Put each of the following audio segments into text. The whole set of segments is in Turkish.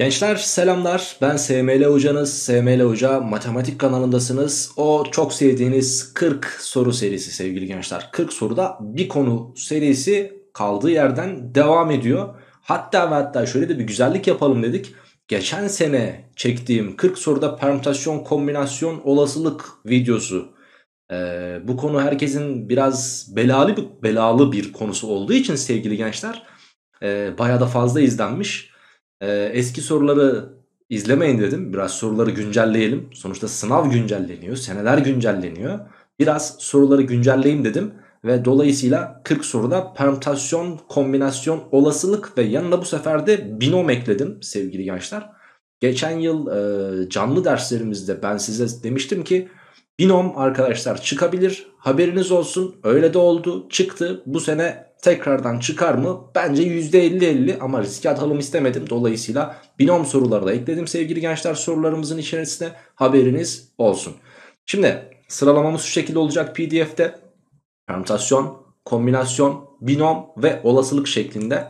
Gençler selamlar ben SML hocanız. SML hoca matematik kanalındasınız. O çok sevdiğiniz 40 soru serisi sevgili gençler. 40 soruda bir konu serisi kaldığı yerden devam ediyor. Hatta ve hatta şöyle de bir güzellik yapalım dedik. Geçen sene çektiğim 40 soruda permütasyon kombinasyon olasılık videosu. Ee, bu konu herkesin biraz belalı, belalı bir konusu olduğu için sevgili gençler. E, bayağı da fazla izlenmiş e, eski soruları izlemeyin dedim. Biraz soruları güncelleyelim. Sonuçta sınav güncelleniyor, seneler güncelleniyor. Biraz soruları güncelleyeyim dedim ve dolayısıyla 40 soruda permütasyon, kombinasyon, olasılık ve yanına bu sefer de binom ekledim sevgili gençler. Geçen yıl e, canlı derslerimizde ben size demiştim ki binom arkadaşlar çıkabilir. Haberiniz olsun. Öyle de oldu. Çıktı. Bu sene tekrardan çıkar mı? Bence %50-50 ama riske atalım istemedim. Dolayısıyla binom soruları da ekledim sevgili gençler sorularımızın içerisine haberiniz olsun. Şimdi sıralamamız şu şekilde olacak pdf'de. Permütasyon, kombinasyon, binom ve olasılık şeklinde.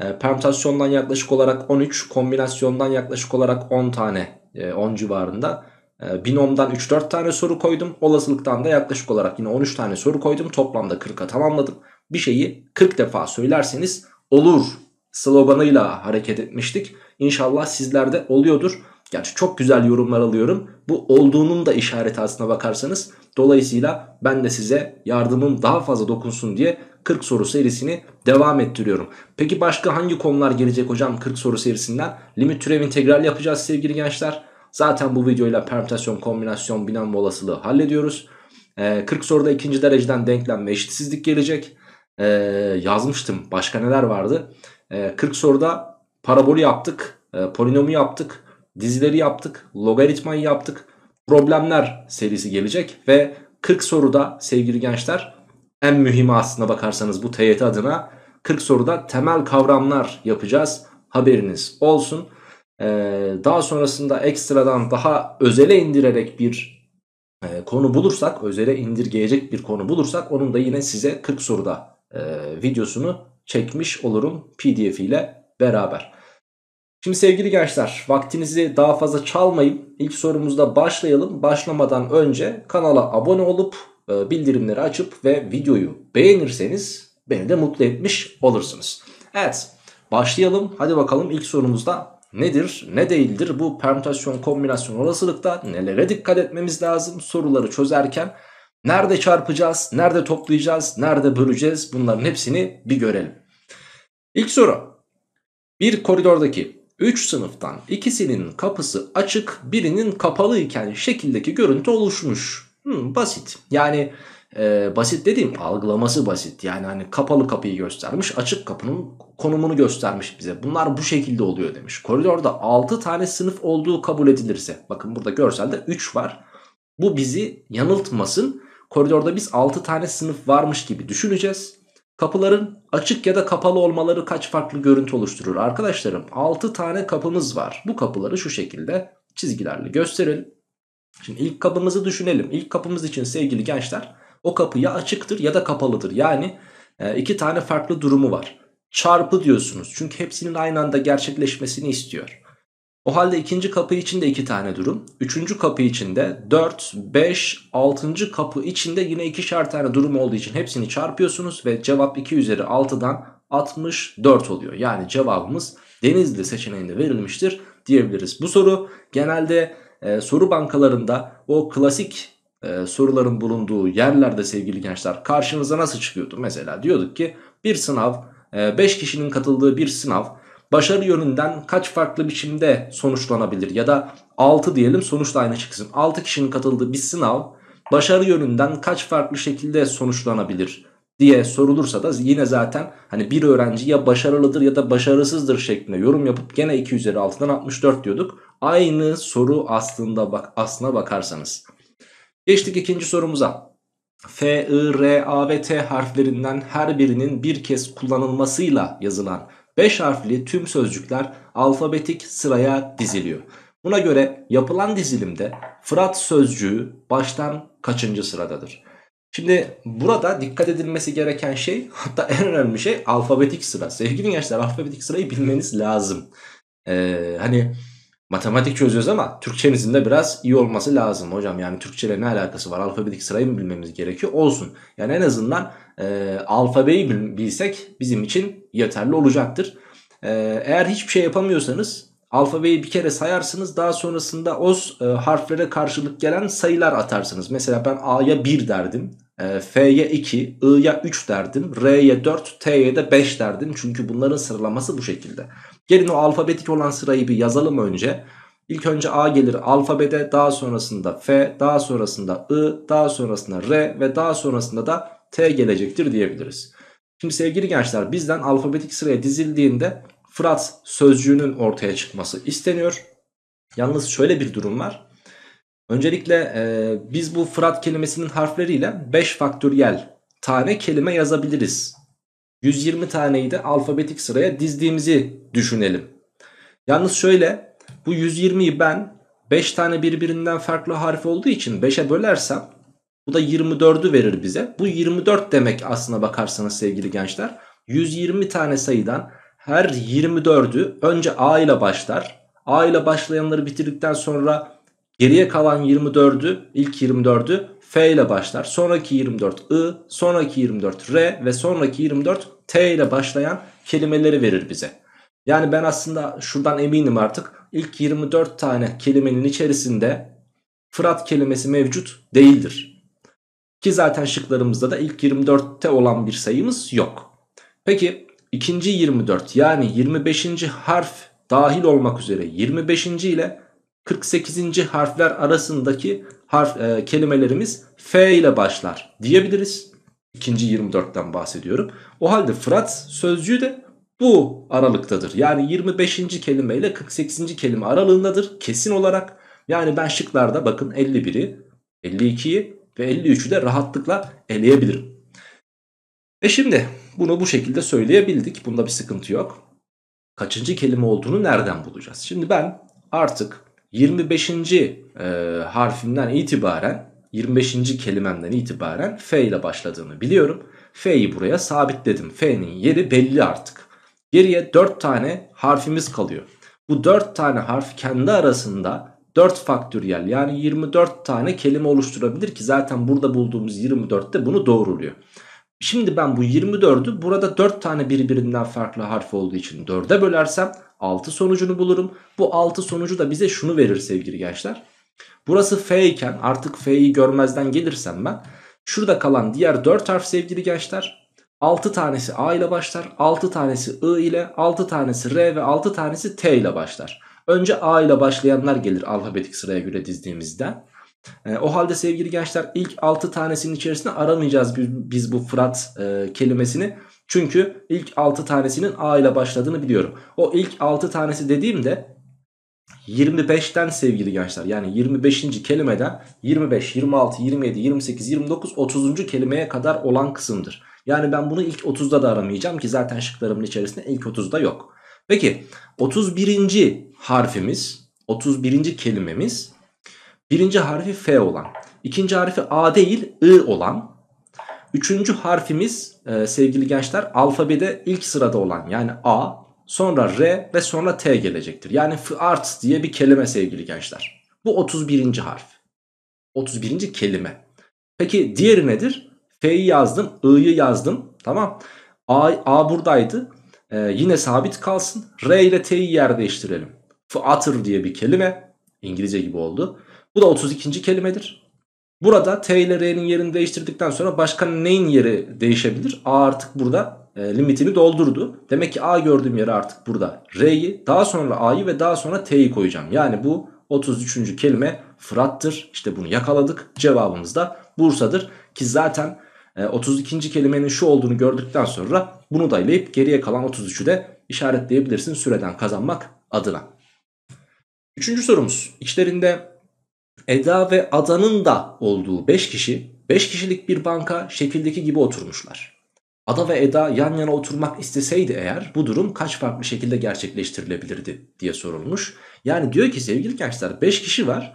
E, permütasyondan yaklaşık olarak 13, kombinasyondan yaklaşık olarak 10 tane, e, 10 civarında ee, binomdan 3-4 tane soru koydum. Olasılıktan da yaklaşık olarak yine 13 tane soru koydum. Toplamda 40'a tamamladım bir şeyi 40 defa söylerseniz olur sloganıyla hareket etmiştik. İnşallah sizlerde oluyordur. Gerçi çok güzel yorumlar alıyorum. Bu olduğunun da işareti aslına bakarsanız. Dolayısıyla ben de size yardımım daha fazla dokunsun diye 40 soru serisini devam ettiriyorum. Peki başka hangi konular gelecek hocam 40 soru serisinden? Limit türev integral yapacağız sevgili gençler. Zaten bu videoyla permütasyon, kombinasyon, binom olasılığı hallediyoruz. 40 ee, soruda ikinci dereceden denklenme eşitsizlik gelecek e, yazmıştım. Başka neler vardı? E, ee, 40 soruda parabolü yaptık, e, polinomu yaptık, dizileri yaptık, logaritmayı yaptık. Problemler serisi gelecek ve 40 soruda sevgili gençler en mühimi aslına bakarsanız bu TYT adına 40 soruda temel kavramlar yapacağız. Haberiniz olsun. Ee, daha sonrasında ekstradan daha özele indirerek bir e, konu bulursak, özele indirgeyecek bir konu bulursak onun da yine size 40 soruda e, videosunu çekmiş olurum pdf ile beraber. Şimdi sevgili gençler vaktinizi daha fazla çalmayın. İlk sorumuzda başlayalım. Başlamadan önce kanala abone olup e, bildirimleri açıp ve videoyu beğenirseniz beni de mutlu etmiş olursunuz. Evet başlayalım. Hadi bakalım ilk sorumuzda nedir ne değildir bu permütasyon kombinasyon olasılıkta nelere dikkat etmemiz lazım soruları çözerken Nerede çarpacağız? Nerede toplayacağız? Nerede böleceğiz? Bunların hepsini bir görelim. İlk soru. Bir koridordaki 3 sınıftan ikisinin kapısı açık birinin kapalı iken şekildeki görüntü oluşmuş. Hmm, basit. Yani e, basit dediğim algılaması basit. Yani hani kapalı kapıyı göstermiş açık kapının konumunu göstermiş bize. Bunlar bu şekilde oluyor demiş. Koridorda 6 tane sınıf olduğu kabul edilirse. Bakın burada görselde 3 var. Bu bizi yanıltmasın Koridorda biz 6 tane sınıf varmış gibi düşüneceğiz. Kapıların açık ya da kapalı olmaları kaç farklı görüntü oluşturur? Arkadaşlarım 6 tane kapımız var. Bu kapıları şu şekilde çizgilerle gösterelim. Şimdi ilk kapımızı düşünelim. İlk kapımız için sevgili gençler o kapı ya açıktır ya da kapalıdır. Yani e, iki tane farklı durumu var. Çarpı diyorsunuz. Çünkü hepsinin aynı anda gerçekleşmesini istiyor. O halde ikinci kapı içinde iki tane durum. Üçüncü kapı içinde de 4, 5, 6. kapı içinde yine ikişer tane durum olduğu için hepsini çarpıyorsunuz ve cevap 2 üzeri 6'dan 64 oluyor. Yani cevabımız Denizli seçeneğinde verilmiştir diyebiliriz. Bu soru genelde e, soru bankalarında o klasik e, soruların bulunduğu yerlerde sevgili gençler karşınıza nasıl çıkıyordu? Mesela diyorduk ki bir sınav 5 e, kişinin katıldığı bir sınav başarı yönünden kaç farklı biçimde sonuçlanabilir ya da 6 diyelim sonuçta da aynı çıksın. 6 kişinin katıldığı bir sınav başarı yönünden kaç farklı şekilde sonuçlanabilir diye sorulursa da yine zaten hani bir öğrenci ya başarılıdır ya da başarısızdır şeklinde yorum yapıp gene 2 üzeri 6'dan 64 diyorduk. Aynı soru aslında bak aslına bakarsanız. Geçtik ikinci sorumuza. F, I, R, A ve T harflerinden her birinin bir kez kullanılmasıyla yazılan 5 harfli tüm sözcükler alfabetik sıraya diziliyor. Buna göre yapılan dizilimde Fırat sözcüğü baştan kaçıncı sıradadır? Şimdi burada dikkat edilmesi gereken şey hatta en önemli şey alfabetik sıra. Sevgili gençler alfabetik sırayı bilmeniz lazım. Ee, hani matematik çözüyoruz ama Türkçemizin de biraz iyi olması lazım hocam. Yani Türkçeyle ne alakası var? Alfabetik sırayı mı bilmemiz gerekiyor? Olsun. Yani en azından e, alfabeyi bilsek bizim için yeterli olacaktır. E, eğer hiçbir şey yapamıyorsanız alfabeyi bir kere sayarsınız. Daha sonrasında o e, harflere karşılık gelen sayılar atarsınız. Mesela ben A'ya 1 derdim. E, F'ye 2, I'ya 3 derdim. R'ye 4, T'ye de 5 derdim. Çünkü bunların sıralaması bu şekilde. Gelin o alfabetik olan sırayı bir yazalım önce. İlk önce A gelir alfabede, daha sonrasında F, daha sonrasında I, daha sonrasında R ve daha sonrasında da T gelecektir diyebiliriz. Şimdi sevgili gençler bizden alfabetik sıraya dizildiğinde Fırat sözcüğünün ortaya çıkması isteniyor. Yalnız şöyle bir durum var. Öncelikle e, biz bu Fırat kelimesinin harfleriyle 5 faktöriyel tane kelime yazabiliriz. 120 taneyi de alfabetik sıraya dizdiğimizi düşünelim. Yalnız şöyle bu 120'yi ben 5 tane birbirinden farklı harf olduğu için 5'e bölersem bu da 24'ü verir bize. Bu 24 demek aslına bakarsanız sevgili gençler. 120 tane sayıdan her 24'ü önce A ile başlar. A ile başlayanları bitirdikten sonra Geriye kalan 24'ü ilk 24'ü F ile başlar. Sonraki 24 I, sonraki 24 R ve sonraki 24 T ile başlayan kelimeleri verir bize. Yani ben aslında şuradan eminim artık ilk 24 tane kelimenin içerisinde Fırat kelimesi mevcut değildir. Ki zaten şıklarımızda da ilk 24'te olan bir sayımız yok. Peki ikinci 24 yani 25. harf dahil olmak üzere 25. ile 48. harfler arasındaki harf e, kelimelerimiz F ile başlar diyebiliriz. İkinci 24'ten bahsediyorum. O halde Fırat sözcüğü de bu aralıktadır. Yani 25. kelime ile 48. kelime aralığındadır kesin olarak. Yani ben şıklarda bakın 51'i, 52'yi ve 53'ü de rahatlıkla eleyebilirim. E şimdi bunu bu şekilde söyleyebildik. Bunda bir sıkıntı yok. Kaçıncı kelime olduğunu nereden bulacağız? Şimdi ben artık 25. E, harfimden itibaren 25. kelimemden itibaren F ile başladığını biliyorum. F'yi buraya sabitledim. F'nin yeri belli artık. Geriye 4 tane harfimiz kalıyor. Bu 4 tane harf kendi arasında 4 faktöriyel yani 24 tane kelime oluşturabilir ki zaten burada bulduğumuz 24 de bunu doğruluyor. Şimdi ben bu 24'ü burada 4 tane birbirinden farklı harf olduğu için 4'e bölersem 6 sonucunu bulurum. Bu 6 sonucu da bize şunu verir sevgili gençler. Burası F iken artık F'yi görmezden gelirsem ben şurada kalan diğer 4 harf sevgili gençler 6 tanesi A ile başlar 6 tanesi I ile 6 tanesi R ve 6 tanesi T ile başlar. Önce A ile başlayanlar gelir alfabetik sıraya göre dizdiğimizde. E, o halde sevgili gençler ilk 6 tanesinin içerisine aramayacağız biz, biz bu Fırat e, kelimesini. Çünkü ilk 6 tanesinin A ile başladığını biliyorum. O ilk 6 tanesi dediğimde 25'ten sevgili gençler yani 25. kelimeden 25, 26, 27, 28, 29, 30. kelimeye kadar olan kısımdır. Yani ben bunu ilk 30'da da aramayacağım ki zaten şıklarımın içerisinde ilk 30'da yok. Peki 31. harfimiz 31. kelimemiz birinci harfi F olan ikinci harfi A değil I olan üçüncü harfimiz e, sevgili gençler alfabede ilk sırada olan yani A sonra R ve sonra T gelecektir. Yani art diye bir kelime sevgili gençler. Bu 31. harf. 31. kelime. Peki diğeri nedir? F'yi yazdım, I'yi yazdım. Tamam. A, A buradaydı. Ee, yine sabit kalsın. R ile T'yi yer değiştirelim. Fıatır diye bir kelime. İngilizce gibi oldu. Bu da 32. kelimedir. Burada t ile r'nin yerini değiştirdikten sonra başka neyin yeri değişebilir? A artık burada e, limitini doldurdu. Demek ki A gördüğüm yeri artık burada R'yi daha sonra A'yı ve daha sonra T'yi koyacağım. Yani bu 33. kelime Fırat'tır. İşte bunu yakaladık. Cevabımız da Bursa'dır. Ki zaten e, 32. kelimenin şu olduğunu gördükten sonra bunu da ileyip geriye kalan 33'ü de işaretleyebilirsin süreden kazanmak adına. Üçüncü sorumuz. İçlerinde Eda ve Adan'ın da olduğu 5 kişi 5 kişilik bir banka şekildeki gibi oturmuşlar. Ada ve Eda yan yana oturmak isteseydi eğer bu durum kaç farklı şekilde gerçekleştirilebilirdi diye sorulmuş. Yani diyor ki sevgili gençler 5 kişi var.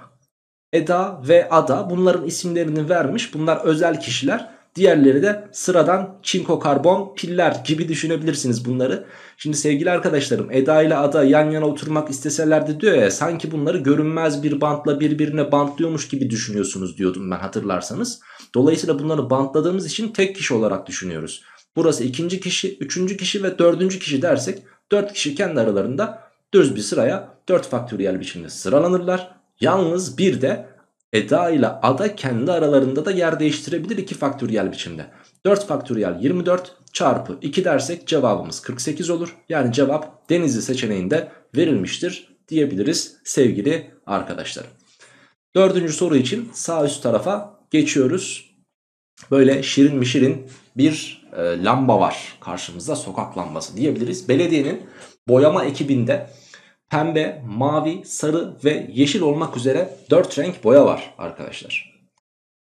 Eda ve Ada bunların isimlerini vermiş. Bunlar özel kişiler. Diğerleri de sıradan çinko karbon piller gibi düşünebilirsiniz bunları. Şimdi sevgili arkadaşlarım Eda ile Ada yan yana oturmak isteselerdi diyor ya sanki bunları görünmez bir bantla birbirine bantlıyormuş gibi düşünüyorsunuz diyordum ben hatırlarsanız. Dolayısıyla bunları bantladığımız için tek kişi olarak düşünüyoruz. Burası ikinci kişi, üçüncü kişi ve dördüncü kişi dersek dört kişi kendi aralarında düz bir sıraya dört faktöriyel biçimde sıralanırlar. Yalnız bir de Eda ile ada kendi aralarında da yer değiştirebilir 2 faktöriyel biçimde. 4 faktöriyel 24 çarpı 2 dersek cevabımız 48 olur. Yani cevap denizli seçeneğinde verilmiştir diyebiliriz sevgili arkadaşlar. Dördüncü soru için sağ üst tarafa geçiyoruz. Böyle şirin mi şirin bir e, lamba var karşımızda sokak lambası diyebiliriz. Belediyenin boyama ekibinde pembe, mavi, sarı ve yeşil olmak üzere 4 renk boya var arkadaşlar.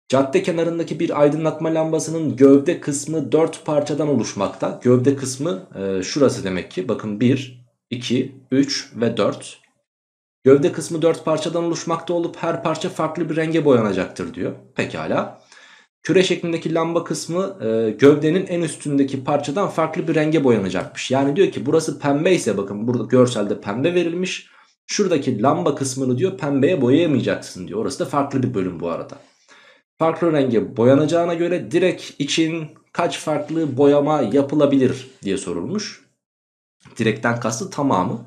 Cadde kenarındaki bir aydınlatma lambasının gövde kısmı 4 parçadan oluşmakta. Gövde kısmı e, şurası demek ki. Bakın 1, 2, 3 ve 4. Gövde kısmı 4 parçadan oluşmakta olup her parça farklı bir renge boyanacaktır diyor. Pekala. Küre şeklindeki lamba kısmı e, gövdenin en üstündeki parçadan farklı bir renge boyanacakmış. Yani diyor ki burası pembe ise bakın burada görselde pembe verilmiş. Şuradaki lamba kısmını diyor pembeye boyayamayacaksın diyor. Orası da farklı bir bölüm bu arada. Farklı renge boyanacağına göre direkt için kaç farklı boyama yapılabilir diye sorulmuş. Direkten kastı tamamı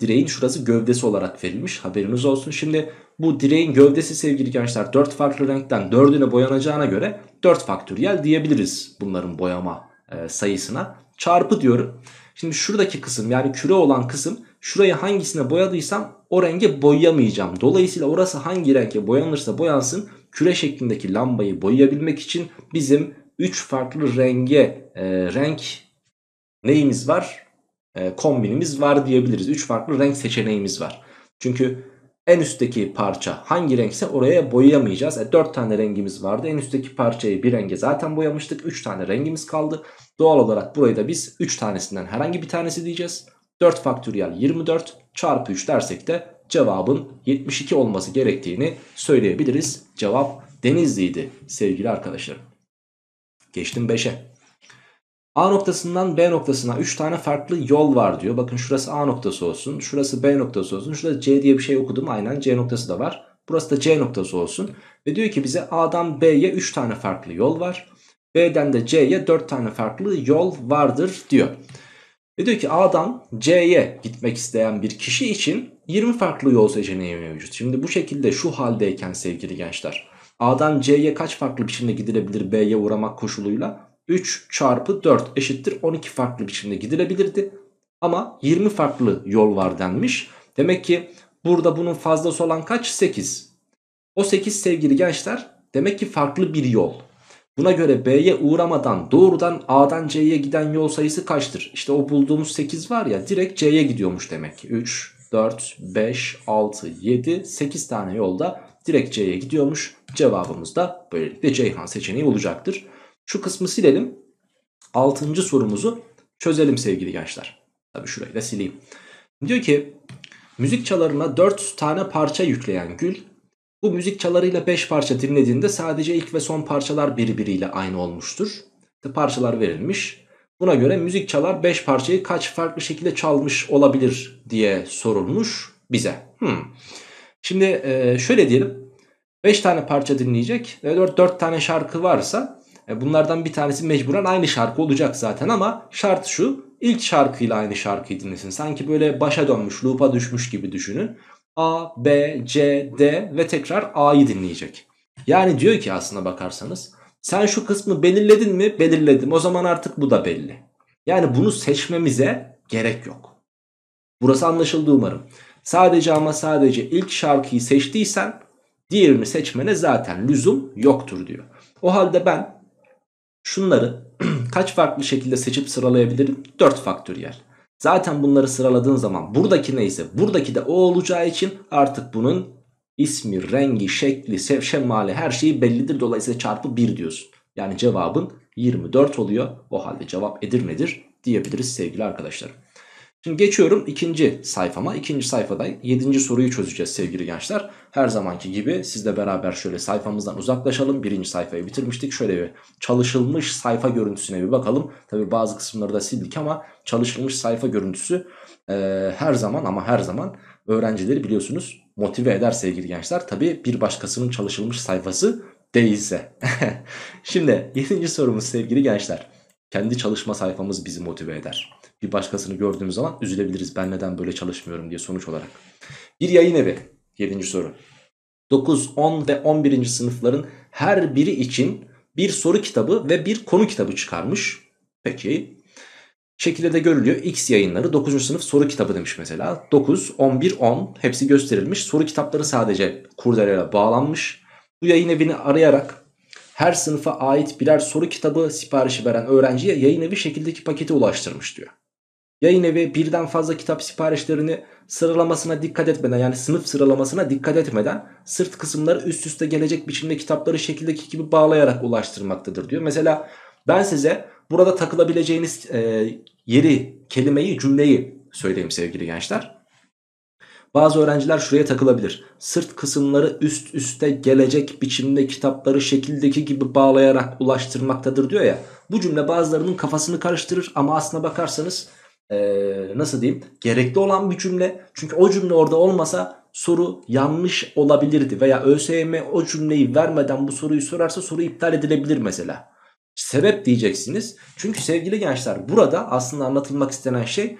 direğin şurası gövdesi olarak verilmiş haberiniz olsun. Şimdi bu direğin gövdesi sevgili gençler 4 farklı renkten 4'üne boyanacağına göre 4 faktöriyel diyebiliriz bunların boyama e, sayısına. Çarpı diyorum. Şimdi şuradaki kısım yani küre olan kısım şurayı hangisine boyadıysam o renge boyayamayacağım. Dolayısıyla orası hangi renge boyanırsa boyansın küre şeklindeki lambayı boyayabilmek için bizim 3 farklı renge e, renk neyimiz var? E, kombinimiz var diyebiliriz. 3 farklı renk seçeneğimiz var. Çünkü en üstteki parça hangi renkse oraya boyayamayacağız. E, tane rengimiz vardı. En üstteki parçayı bir renge zaten boyamıştık. 3 tane rengimiz kaldı. Doğal olarak burayı da biz 3 tanesinden herhangi bir tanesi diyeceğiz. 4 faktöriyel 24 çarpı 3 dersek de cevabın 72 olması gerektiğini söyleyebiliriz. Cevap Denizli'ydi sevgili arkadaşlarım. Geçtim 5'e. A noktasından B noktasına 3 tane farklı yol var diyor. Bakın şurası A noktası olsun. Şurası B noktası olsun. Şurada C diye bir şey okudum. Aynen C noktası da var. Burası da C noktası olsun. Ve diyor ki bize A'dan B'ye 3 tane farklı yol var. B'den de C'ye 4 tane farklı yol vardır diyor. Ve diyor ki A'dan C'ye gitmek isteyen bir kişi için 20 farklı yol seçeneği mevcut. Şimdi bu şekilde şu haldeyken sevgili gençler. A'dan C'ye kaç farklı biçimde gidilebilir B'ye uğramak koşuluyla? 3 çarpı 4 eşittir 12 farklı biçimde gidilebilirdi. Ama 20 farklı yol var denmiş. Demek ki burada bunun fazlası olan kaç? 8. O 8 sevgili gençler demek ki farklı bir yol. Buna göre B'ye uğramadan doğrudan A'dan C'ye giden yol sayısı kaçtır? İşte o bulduğumuz 8 var ya direkt C'ye gidiyormuş demek ki. 3, 4, 5, 6, 7, 8 tane yolda direkt C'ye gidiyormuş. Cevabımız da böylelikle Ceyhan seçeneği olacaktır. Şu kısmı silelim. Altıncı sorumuzu çözelim sevgili gençler. Tabii şurayı da sileyim. Diyor ki müzik çalarına 4 tane parça yükleyen Gül bu müzik çalarıyla 5 parça dinlediğinde sadece ilk ve son parçalar birbiriyle aynı olmuştur. parçalar verilmiş. Buna göre müzik çalar 5 parçayı kaç farklı şekilde çalmış olabilir diye sorulmuş bize. Hmm. Şimdi şöyle diyelim. 5 tane parça dinleyecek. 4, 4 tane şarkı varsa e, bunlardan bir tanesi mecburen aynı şarkı olacak zaten ama şart şu. İlk şarkıyla aynı şarkıyı dinlesin. Sanki böyle başa dönmüş, loop'a düşmüş gibi düşünün. A, B, C, D ve tekrar A'yı dinleyecek. Yani diyor ki aslına bakarsanız sen şu kısmı belirledin mi? Belirledim. O zaman artık bu da belli. Yani bunu seçmemize gerek yok. Burası anlaşıldı umarım. Sadece ama sadece ilk şarkıyı seçtiysen diğerini seçmene zaten lüzum yoktur diyor. O halde ben Şunları kaç farklı şekilde seçip sıralayabilirim? 4 faktöriyel. Zaten bunları sıraladığın zaman buradaki neyse buradaki de o olacağı için artık bunun ismi, rengi, şekli, şemali her şeyi bellidir. Dolayısıyla çarpı 1 diyorsun. Yani cevabın 24 oluyor. O halde cevap Edirne'dir diyebiliriz sevgili arkadaşlarım. Şimdi geçiyorum ikinci sayfama. İkinci sayfada yedinci soruyu çözeceğiz sevgili gençler. Her zamanki gibi sizle beraber şöyle sayfamızdan uzaklaşalım. Birinci sayfayı bitirmiştik. Şöyle bir çalışılmış sayfa görüntüsüne bir bakalım. Tabi bazı kısımları da sildik ama çalışılmış sayfa görüntüsü e, her zaman ama her zaman öğrencileri biliyorsunuz motive eder sevgili gençler. Tabi bir başkasının çalışılmış sayfası değilse. Şimdi yedinci sorumuz sevgili gençler kendi çalışma sayfamız bizi motive eder. Bir başkasını gördüğümüz zaman üzülebiliriz. Ben neden böyle çalışmıyorum diye sonuç olarak. Bir yayın evi. 7. soru. 9, 10 ve 11. sınıfların her biri için bir soru kitabı ve bir konu kitabı çıkarmış. Peki. Şekilde de görülüyor. X yayınları 9. sınıf soru kitabı demiş mesela. 9, 11, 10 hepsi gösterilmiş. Soru kitapları sadece kurdelere bağlanmış. Bu yayın evini arayarak her sınıfa ait birer soru kitabı siparişi veren öğrenciye yayın evi şekildeki paketi ulaştırmış diyor. Yayın evi birden fazla kitap siparişlerini sıralamasına dikkat etmeden yani sınıf sıralamasına dikkat etmeden sırt kısımları üst üste gelecek biçimde kitapları şekildeki gibi bağlayarak ulaştırmaktadır diyor. Mesela ben size burada takılabileceğiniz e, yeri, kelimeyi, cümleyi söyleyeyim sevgili gençler. Bazı öğrenciler şuraya takılabilir. Sırt kısımları üst üste gelecek biçimde kitapları şekildeki gibi bağlayarak ulaştırmaktadır diyor ya. Bu cümle bazılarının kafasını karıştırır ama aslına bakarsanız ee, nasıl diyeyim gerekli olan bir cümle. Çünkü o cümle orada olmasa soru yanlış olabilirdi veya ÖSYM o cümleyi vermeden bu soruyu sorarsa soru iptal edilebilir mesela. Sebep diyeceksiniz. Çünkü sevgili gençler burada aslında anlatılmak istenen şey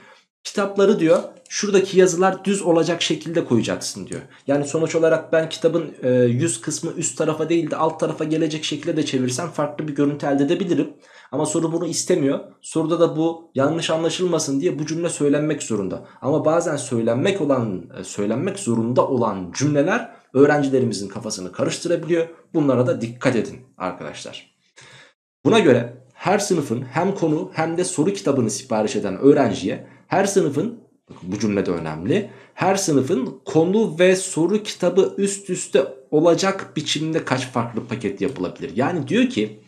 Kitapları diyor şuradaki yazılar düz olacak şekilde koyacaksın diyor. Yani sonuç olarak ben kitabın e, yüz kısmı üst tarafa değil de alt tarafa gelecek şekilde de çevirsem farklı bir görüntü elde edebilirim. Ama soru bunu istemiyor. Soruda da bu yanlış anlaşılmasın diye bu cümle söylenmek zorunda. Ama bazen söylenmek olan e, söylenmek zorunda olan cümleler öğrencilerimizin kafasını karıştırabiliyor. Bunlara da dikkat edin arkadaşlar. Buna göre her sınıfın hem konu hem de soru kitabını sipariş eden öğrenciye her sınıfın bakın bu cümle de önemli. Her sınıfın konu ve soru kitabı üst üste olacak biçimde kaç farklı paket yapılabilir? Yani diyor ki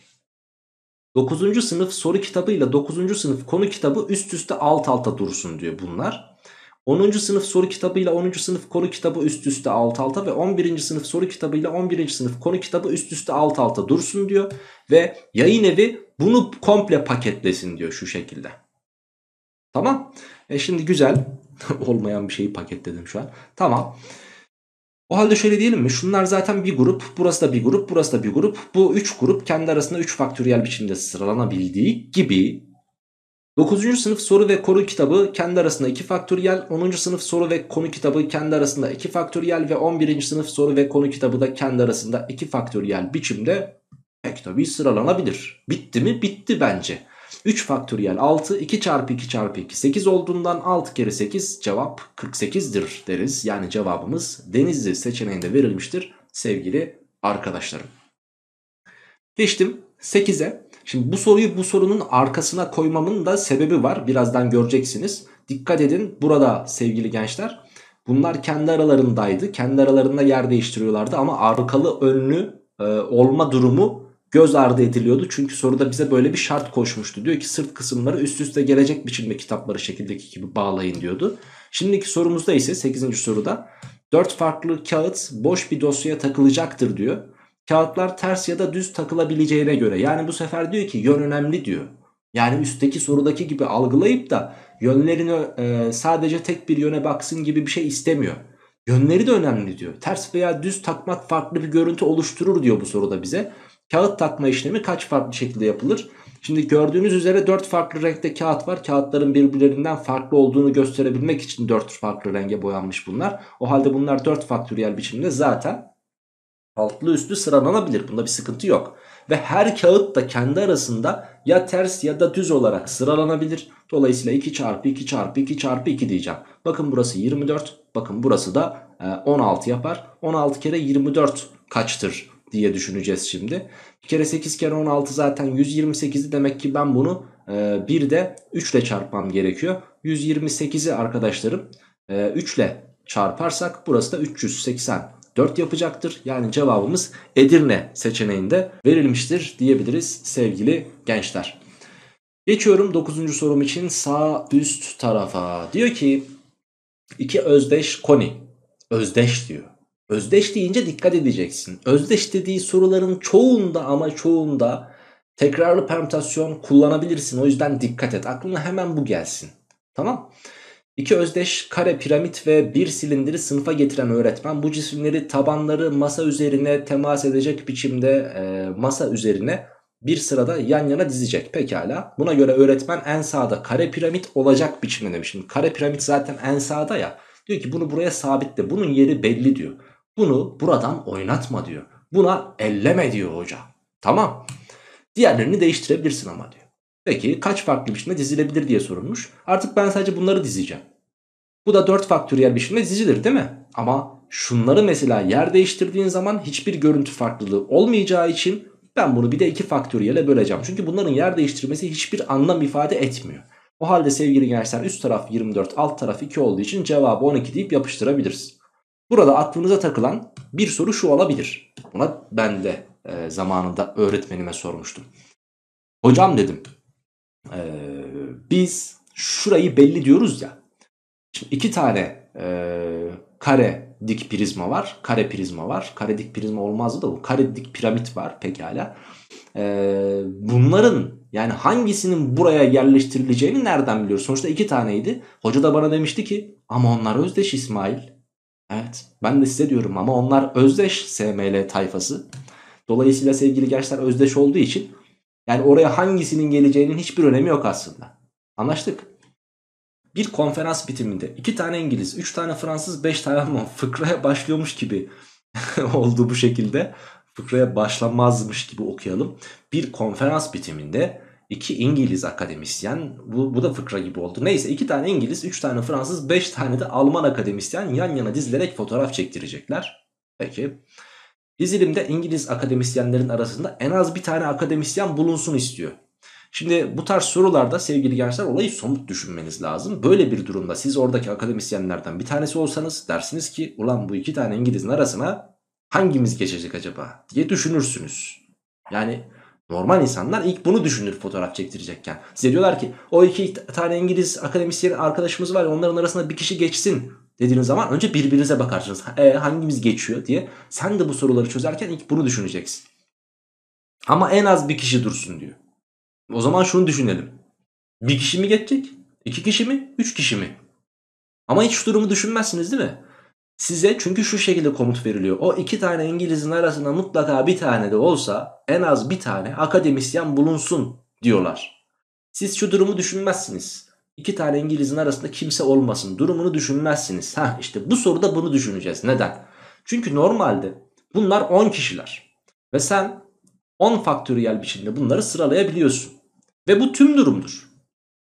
9. sınıf soru kitabı ile 9. sınıf konu kitabı üst üste alt alta dursun diyor bunlar. 10. sınıf soru kitabı ile 10. sınıf konu kitabı üst üste alt alta ve 11. sınıf soru kitabı ile 11. sınıf konu kitabı üst üste alt alta dursun diyor. Ve yayın evi bunu komple paketlesin diyor şu şekilde. Tamam. E şimdi güzel. Olmayan bir şeyi paketledim şu an. Tamam. O halde şöyle diyelim mi? Şunlar zaten bir grup. Burası da bir grup. Burası da bir grup. Bu üç grup kendi arasında üç faktöriyel biçimde sıralanabildiği gibi 9. sınıf soru ve konu kitabı kendi arasında 2 faktöriyel, 10. sınıf soru ve konu kitabı kendi arasında 2 faktöriyel ve 11. sınıf soru ve konu kitabı da kendi arasında 2 faktöriyel biçimde pek tabii sıralanabilir. Bitti mi? Bitti bence. 3 faktöriyel 6 2 çarpı 2 çarpı 2 8 olduğundan 6 kere 8 cevap 48'dir deriz. Yani cevabımız Denizli seçeneğinde verilmiştir sevgili arkadaşlarım. Geçtim 8'e. Şimdi bu soruyu bu sorunun arkasına koymamın da sebebi var. Birazdan göreceksiniz. Dikkat edin burada sevgili gençler. Bunlar kendi aralarındaydı. Kendi aralarında yer değiştiriyorlardı ama arkalı önlü e, olma durumu göz ardı ediliyordu. Çünkü soruda bize böyle bir şart koşmuştu. Diyor ki sırt kısımları üst üste gelecek biçimde kitapları şekildeki gibi bağlayın diyordu. Şimdiki sorumuzda ise 8. soruda 4 farklı kağıt boş bir dosyaya takılacaktır diyor. Kağıtlar ters ya da düz takılabileceğine göre. Yani bu sefer diyor ki yön önemli diyor. Yani üstteki sorudaki gibi algılayıp da yönlerini e, sadece tek bir yöne baksın gibi bir şey istemiyor. Yönleri de önemli diyor. Ters veya düz takmak farklı bir görüntü oluşturur diyor bu soruda bize. Kağıt takma işlemi kaç farklı şekilde yapılır? Şimdi gördüğünüz üzere 4 farklı renkte kağıt var. Kağıtların birbirlerinden farklı olduğunu gösterebilmek için 4 farklı renge boyanmış bunlar. O halde bunlar 4 faktöriyel biçimde zaten altlı üstlü sıralanabilir. Bunda bir sıkıntı yok. Ve her kağıt da kendi arasında ya ters ya da düz olarak sıralanabilir. Dolayısıyla 2 çarpı 2 çarpı 2 çarpı 2 diyeceğim. Bakın burası 24. Bakın burası da 16 e, yapar. 16 kere 24 kaçtır diye düşüneceğiz şimdi. Bir kere 8 kere 16 zaten 128'i demek ki ben bunu e, bir de 3 ile çarpmam gerekiyor. 128'i arkadaşlarım e, 3 ile çarparsak burası da 384 yapacaktır. Yani cevabımız Edirne seçeneğinde verilmiştir diyebiliriz sevgili gençler. Geçiyorum 9. sorum için sağ üst tarafa. Diyor ki iki özdeş koni. Özdeş diyor. Özdeş deyince dikkat edeceksin. Özdeş dediği soruların çoğunda ama çoğunda tekrarlı permütasyon kullanabilirsin. O yüzden dikkat et. Aklına hemen bu gelsin. Tamam. İki özdeş kare piramit ve bir silindiri sınıfa getiren öğretmen bu cisimleri tabanları masa üzerine temas edecek biçimde e, masa üzerine bir sırada yan yana dizecek. Pekala. Buna göre öğretmen en sağda kare piramit olacak biçimde demiş. Şimdi kare piramit zaten en sağda ya. Diyor ki bunu buraya sabitle. Bunun yeri belli diyor. Bunu buradan oynatma diyor. Buna elleme diyor hoca. Tamam. Diğerlerini değiştirebilirsin ama diyor. Peki kaç farklı biçimde dizilebilir diye sorulmuş. Artık ben sadece bunları dizeceğim. Bu da 4 faktöriyel biçimde dizilir değil mi? Ama şunları mesela yer değiştirdiğin zaman hiçbir görüntü farklılığı olmayacağı için ben bunu bir de 2 faktöriyele böleceğim. Çünkü bunların yer değiştirmesi hiçbir anlam ifade etmiyor. O halde sevgili gençler üst taraf 24 alt taraf 2 olduğu için cevabı 12 deyip yapıştırabiliriz. Burada aklınıza takılan bir soru şu olabilir. Buna ben de e, zamanında öğretmenime sormuştum. Hocam dedim e, biz şurayı belli diyoruz ya. Şimdi iki tane e, kare dik prizma var. Kare prizma var. Kare dik prizma olmazdı da bu. Kare dik piramit var pekala. E, bunların yani hangisinin buraya yerleştirileceğini nereden biliyoruz? Sonuçta iki taneydi. Hoca da bana demişti ki ama onlar özdeş İsmail. Evet ben de size diyorum ama onlar özdeş SML tayfası. Dolayısıyla sevgili gençler özdeş olduğu için yani oraya hangisinin geleceğinin hiçbir önemi yok aslında. Anlaştık. Bir konferans bitiminde iki tane İngiliz, üç tane Fransız, beş tane Alman fıkraya başlıyormuş gibi oldu bu şekilde. Fıkraya başlamazmış gibi okuyalım. Bir konferans bitiminde İki İngiliz akademisyen. Bu, bu da fıkra gibi oldu. Neyse iki tane İngiliz, üç tane Fransız, beş tane de Alman akademisyen yan yana dizilerek fotoğraf çektirecekler. Peki. Dizilimde İngiliz akademisyenlerin arasında en az bir tane akademisyen bulunsun istiyor. Şimdi bu tarz sorularda sevgili gençler olayı somut düşünmeniz lazım. Böyle bir durumda siz oradaki akademisyenlerden bir tanesi olsanız dersiniz ki ulan bu iki tane İngiliz'in arasına hangimiz geçecek acaba diye düşünürsünüz. Yani Normal insanlar ilk bunu düşünür fotoğraf çektirecekken. Size diyorlar ki o iki tane İngiliz akademisyen arkadaşımız var ya onların arasında bir kişi geçsin dediğiniz zaman önce birbirinize bakarsınız. E, hangimiz geçiyor diye. Sen de bu soruları çözerken ilk bunu düşüneceksin. Ama en az bir kişi dursun diyor. O zaman şunu düşünelim. Bir kişi mi geçecek? İki kişi mi? Üç kişi mi? Ama hiç durumu düşünmezsiniz değil mi? Size çünkü şu şekilde komut veriliyor. O iki tane İngiliz'in arasında mutlaka bir tane de olsa en az bir tane akademisyen bulunsun diyorlar. Siz şu durumu düşünmezsiniz. İki tane İngiliz'in arasında kimse olmasın durumunu düşünmezsiniz. Ha işte bu soruda bunu düşüneceğiz. Neden? Çünkü normalde bunlar 10 kişiler. Ve sen 10 faktöriyel biçimde bunları sıralayabiliyorsun. Ve bu tüm durumdur.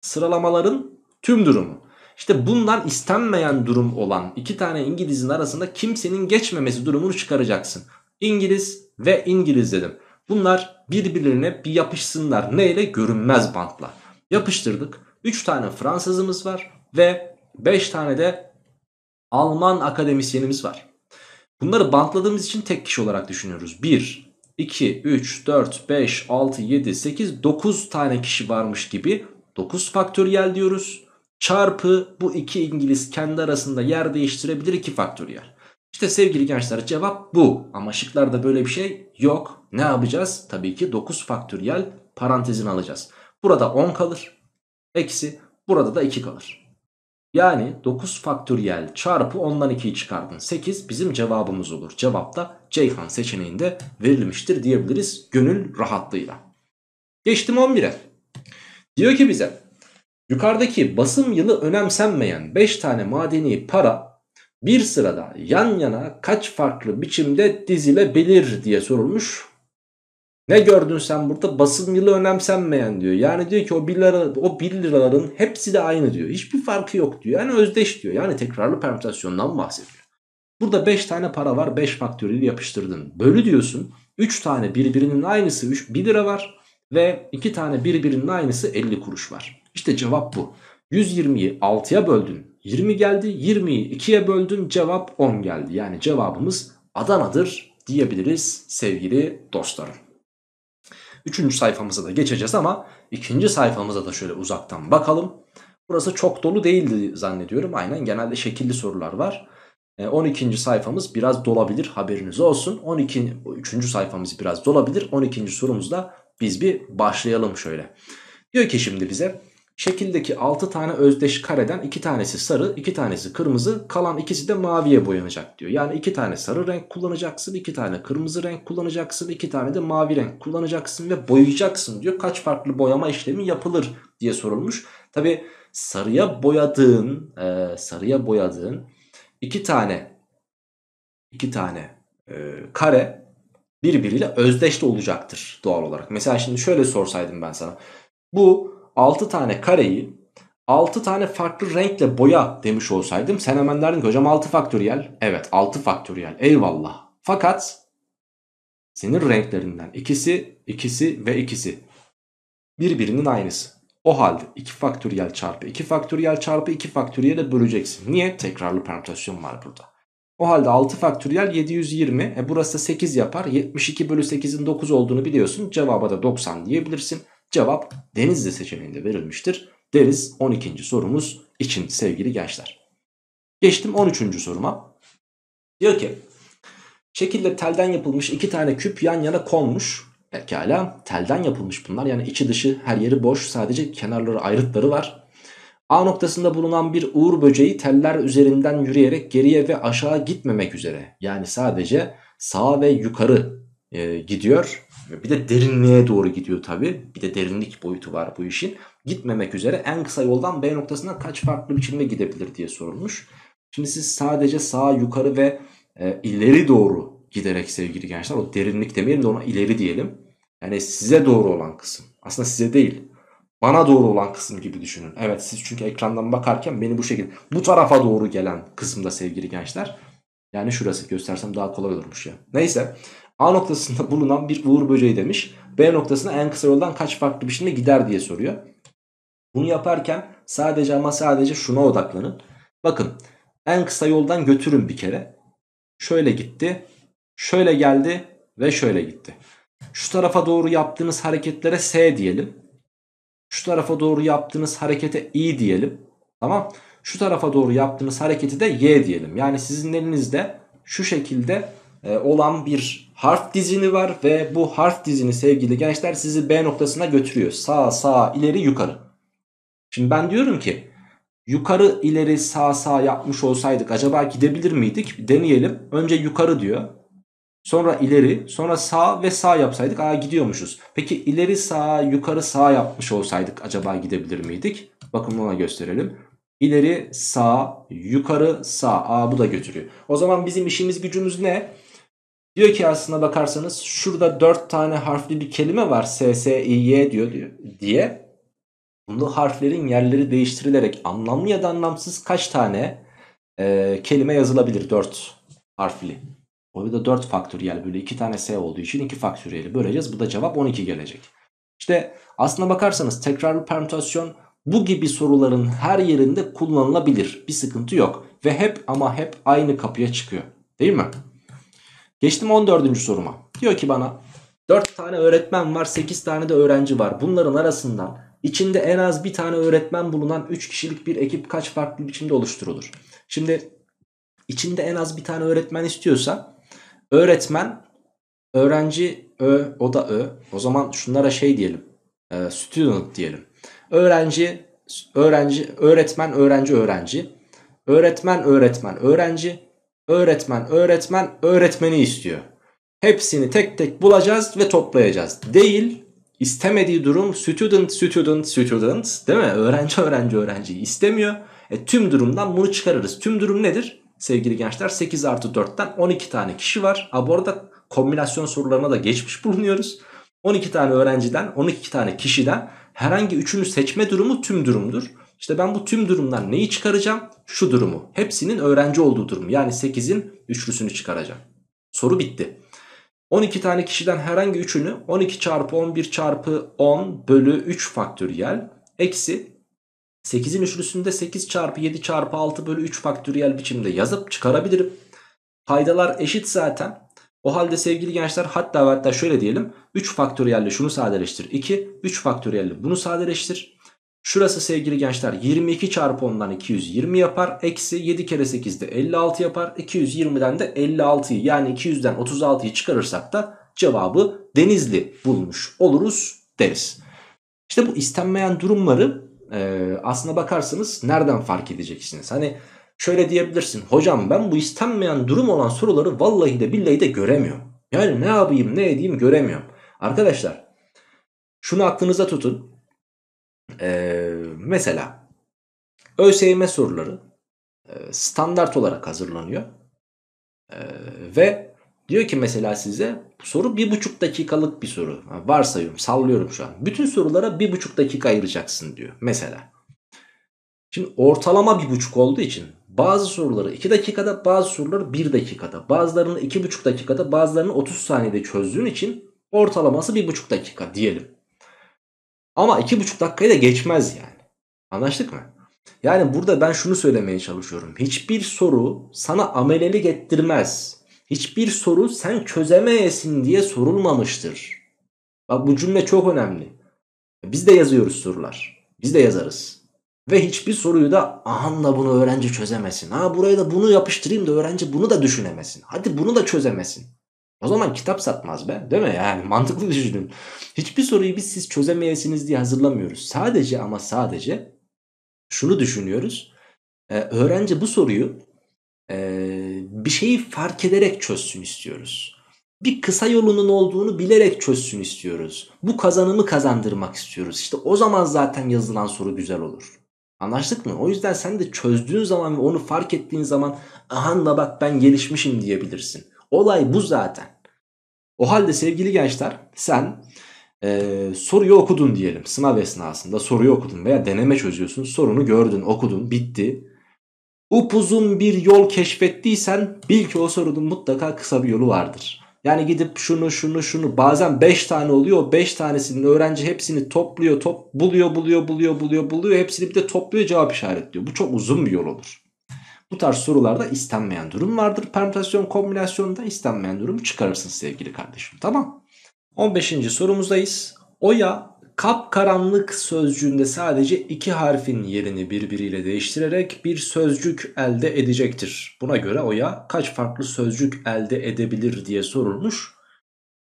Sıralamaların tüm durumu. İşte bundan istenmeyen durum olan iki tane İngiliz'in arasında kimsenin geçmemesi durumunu çıkaracaksın. İngiliz ve İngiliz dedim. Bunlar birbirlerine bir yapışsınlar. Neyle? Görünmez bantla. Yapıştırdık. 3 tane Fransızımız var ve 5 tane de Alman akademisyenimiz var. Bunları bantladığımız için tek kişi olarak düşünüyoruz. 1, 2, 3, 4, 5, 6, 7, 8, 9 tane kişi varmış gibi 9 faktöriyel diyoruz çarpı bu iki İngiliz kendi arasında yer değiştirebilir 2 faktöriyel. İşte sevgili gençler cevap bu ama şıklarda böyle bir şey yok. Ne yapacağız? Tabii ki 9 faktöriyel parantezin alacağız. Burada 10 kalır. Eksi burada da 2 kalır. Yani 9 faktöriyel çarpı 10'dan 2'yi çıkardın. 8 bizim cevabımız olur. Cevap da Ceyhan seçeneğinde verilmiştir diyebiliriz gönül rahatlığıyla. Geçtim 11'e. Diyor ki bize Yukarıdaki basım yılı önemsenmeyen 5 tane madeni para bir sırada yan yana kaç farklı biçimde dizilebilir diye sorulmuş. Ne gördün sen burada basım yılı önemsenmeyen diyor. Yani diyor ki o 1 lira, o 1 liraların hepsi de aynı diyor. Hiçbir farkı yok diyor. Yani özdeş diyor. Yani tekrarlı permütasyondan bahsediyor. Burada 5 tane para var 5 faktöriyel yapıştırdın. Bölü diyorsun 3 tane birbirinin aynısı 3, 1 lira var ve 2 tane birbirinin aynısı 50 kuruş var. İşte cevap bu. 120'yi 6'ya böldün 20 geldi. 20'yi 2'ye böldün cevap 10 geldi. Yani cevabımız Adana'dır diyebiliriz sevgili dostlarım. Üçüncü sayfamıza da geçeceğiz ama ikinci sayfamıza da şöyle uzaktan bakalım. Burası çok dolu değildi zannediyorum. Aynen genelde şekilli sorular var. 12. E, sayfamız biraz dolabilir haberiniz olsun. 12. 3. sayfamız biraz dolabilir. 12. sorumuzda biz bir başlayalım şöyle. Diyor ki şimdi bize Şekildeki 6 tane özdeş kareden 2 tanesi sarı, 2 tanesi kırmızı, kalan ikisi de maviye boyanacak diyor. Yani 2 tane sarı renk kullanacaksın, 2 tane kırmızı renk kullanacaksın, 2 tane de mavi renk kullanacaksın ve boyayacaksın diyor. Kaç farklı boyama işlemi yapılır diye sorulmuş. Tabi sarıya boyadığın, e, sarıya boyadığın 2 tane 2 tane e, kare birbiriyle özdeş de olacaktır doğal olarak. Mesela şimdi şöyle sorsaydım ben sana. Bu 6 tane kareyi 6 tane farklı renkle boya demiş olsaydım sen hemen derdin ki hocam 6 faktöriyel. Evet 6 faktöriyel eyvallah. Fakat senin renklerinden ikisi, ikisi ve ikisi birbirinin aynısı. O halde 2 faktöriyel çarpı 2 faktöriyel çarpı 2 faktöriyele böleceksin. Niye? Tekrarlı permütasyon var burada. O halde 6 faktöriyel 720. E burası da 8 yapar. 72 bölü 8'in 9 olduğunu biliyorsun. Cevaba da 90 diyebilirsin. Cevap Denizli seçeneğinde verilmiştir. Deriz 12. sorumuz için sevgili gençler. Geçtim 13. soruma. Diyor ki şekilde telden yapılmış iki tane küp yan yana konmuş. Pekala telden yapılmış bunlar yani içi dışı her yeri boş sadece kenarları ayrıtları var. A noktasında bulunan bir uğur böceği teller üzerinden yürüyerek geriye ve aşağı gitmemek üzere yani sadece sağa ve yukarı e, gidiyor bir de derinliğe doğru gidiyor tabi. Bir de derinlik boyutu var bu işin. Gitmemek üzere en kısa yoldan B noktasına kaç farklı biçimde gidebilir diye sorulmuş. Şimdi siz sadece sağa yukarı ve e, ileri doğru giderek sevgili gençler o derinlik demeyelim de ona ileri diyelim. Yani size doğru olan kısım. Aslında size değil. Bana doğru olan kısım gibi düşünün. Evet siz çünkü ekrandan bakarken beni bu şekilde bu tarafa doğru gelen kısımda sevgili gençler. Yani şurası göstersem daha kolay olurmuş ya. Neyse. A noktasında bulunan bir uğur böceği demiş. B noktasına en kısa yoldan kaç farklı biçimde gider diye soruyor. Bunu yaparken sadece ama sadece şuna odaklanın. Bakın en kısa yoldan götürün bir kere. Şöyle gitti, şöyle geldi ve şöyle gitti. Şu tarafa doğru yaptığınız hareketlere S diyelim. Şu tarafa doğru yaptığınız harekete I diyelim. Tamam. Şu tarafa doğru yaptığınız hareketi de Y diyelim. Yani sizin elinizde şu şekilde e, olan bir harf dizini var ve bu harf dizini sevgili gençler sizi B noktasına götürüyor. Sağ sağ ileri yukarı. Şimdi ben diyorum ki yukarı ileri sağ sağ yapmış olsaydık acaba gidebilir miydik? Deneyelim. Önce yukarı diyor. Sonra ileri, sonra sağ ve sağ yapsaydık aa gidiyormuşuz. Peki ileri sağ, yukarı sağ yapmış olsaydık acaba gidebilir miydik? Bakın ona gösterelim. İleri sağ, yukarı sağ. Aa bu da götürüyor. O zaman bizim işimiz gücümüz ne? Diyor ki aslında bakarsanız şurada dört tane harfli bir kelime var. S, S, I, Y diyor, diyor diye. Bunu harflerin yerleri değiştirilerek anlamlı ya da anlamsız kaç tane e, kelime yazılabilir dört harfli. O da 4 faktöriyel böyle 2 tane S olduğu için 2 faktöriyeli böleceğiz. Bu da cevap 12 gelecek. İşte aslına bakarsanız tekrarlı permütasyon bu gibi soruların her yerinde kullanılabilir. Bir sıkıntı yok. Ve hep ama hep aynı kapıya çıkıyor. Değil mi? Geçtim 14. soruma. Diyor ki bana 4 tane öğretmen var 8 tane de öğrenci var. Bunların arasından içinde en az bir tane öğretmen bulunan 3 kişilik bir ekip kaç farklı biçimde oluşturulur? Şimdi içinde en az bir tane öğretmen istiyorsa öğretmen öğrenci ö o da ö o zaman şunlara şey diyelim e, student diyelim. Öğrenci öğrenci öğretmen öğrenci öğrenci öğretmen öğretmen öğrenci Öğretmen, öğretmen, öğretmeni istiyor. Hepsini tek tek bulacağız ve toplayacağız. Değil, istemediği durum student, student, student değil mi? Öğrenci, öğrenci, öğrenci istemiyor. E, tüm durumdan bunu çıkarırız. Tüm durum nedir? Sevgili gençler 8 artı 4'ten 12 tane kişi var. Ha, bu arada kombinasyon sorularına da geçmiş bulunuyoruz. 12 tane öğrenciden, 12 tane kişiden herhangi üçünü seçme durumu tüm durumdur. İşte ben bu tüm durumdan neyi çıkaracağım? Şu durumu. Hepsinin öğrenci olduğu durumu. Yani 8'in üçlüsünü çıkaracağım. Soru bitti. 12 tane kişiden herhangi üçünü 12 çarpı 11 çarpı 10 bölü 3 faktöriyel eksi 8'in üçlüsünde 8 çarpı 7 çarpı 6 bölü 3 faktöriyel biçimde yazıp çıkarabilirim. Paydalar eşit zaten. O halde sevgili gençler hatta hatta şöyle diyelim. 3 faktöriyelle şunu sadeleştir 2, 3 faktöriyelle bunu sadeleştir. Şurası sevgili gençler 22 çarpı 10'dan 220 yapar. Eksi 7 kere 8 de 56 yapar. 220'den de 56'yı yani 200'den 36'yı çıkarırsak da cevabı Denizli bulmuş oluruz deriz. İşte bu istenmeyen durumları e, aslına bakarsanız nereden fark edeceksiniz? Hani şöyle diyebilirsin. Hocam ben bu istenmeyen durum olan soruları vallahi de billahi de göremiyorum. Yani ne yapayım ne edeyim göremiyorum. Arkadaşlar şunu aklınıza tutun. Ee, mesela ÖSYM soruları e, standart olarak hazırlanıyor. E, ve diyor ki mesela size soru bir buçuk dakikalık bir soru. Ha, varsayıyorum sallıyorum şu an. Bütün sorulara bir buçuk dakika ayıracaksın diyor mesela. Şimdi ortalama bir buçuk olduğu için bazı soruları 2 dakikada bazı soruları 1 dakikada bazılarını 2,5 dakikada bazılarını 30 saniyede çözdüğün için ortalaması 1,5 dakika diyelim. Ama 2,5 dakikayı da geçmez yani. Anlaştık mı? Yani burada ben şunu söylemeye çalışıyorum. Hiçbir soru sana amelelik ettirmez. Hiçbir soru sen çözemeyesin diye sorulmamıştır. Bak bu cümle çok önemli. Biz de yazıyoruz sorular. Biz de yazarız. Ve hiçbir soruyu da ahanla bunu öğrenci çözemesin. Ha buraya da bunu yapıştırayım da öğrenci bunu da düşünemesin. Hadi bunu da çözemesin. O zaman kitap satmaz be değil mi? Yani mantıklı düşünün. Hiçbir soruyu biz siz çözemeyesiniz diye hazırlamıyoruz. Sadece ama sadece şunu düşünüyoruz. Ee, öğrenci bu soruyu e, bir şeyi fark ederek çözsün istiyoruz. Bir kısa yolunun olduğunu bilerek çözsün istiyoruz. Bu kazanımı kazandırmak istiyoruz. İşte o zaman zaten yazılan soru güzel olur. Anlaştık mı? O yüzden sen de çözdüğün zaman ve onu fark ettiğin zaman ahanla bak ben gelişmişim diyebilirsin. Olay bu zaten. O halde sevgili gençler sen e, soruyu okudun diyelim. Sınav esnasında soruyu okudun veya deneme çözüyorsun. Sorunu gördün, okudun, bitti. Upuzun bir yol keşfettiysen bil ki o sorunun mutlaka kısa bir yolu vardır. Yani gidip şunu şunu şunu bazen 5 tane oluyor 5 tanesinin öğrenci hepsini topluyor top buluyor buluyor buluyor buluyor buluyor hepsini bir de topluyor cevap işaretliyor. Bu çok uzun bir yol olur. Bu tarz sorularda istenmeyen durum vardır. Permütasyon kombinasyonunda istenmeyen durum çıkarırsın sevgili kardeşim. Tamam. 15. sorumuzdayız. Oya kap karanlık sözcüğünde sadece iki harfin yerini birbiriyle değiştirerek bir sözcük elde edecektir. Buna göre Oya kaç farklı sözcük elde edebilir diye sorulmuş.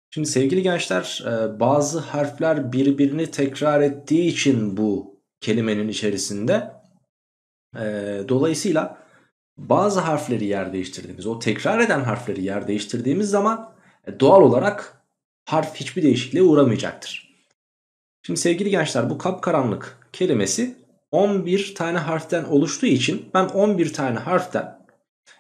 Şimdi sevgili gençler e, bazı harfler birbirini tekrar ettiği için bu kelimenin içerisinde. E, dolayısıyla bazı harfleri yer değiştirdiğimiz o tekrar eden harfleri yer değiştirdiğimiz zaman e, doğal olarak harf hiçbir değişikliğe uğramayacaktır. Şimdi sevgili gençler bu kapkaranlık kelimesi 11 tane harften oluştuğu için ben 11 tane harften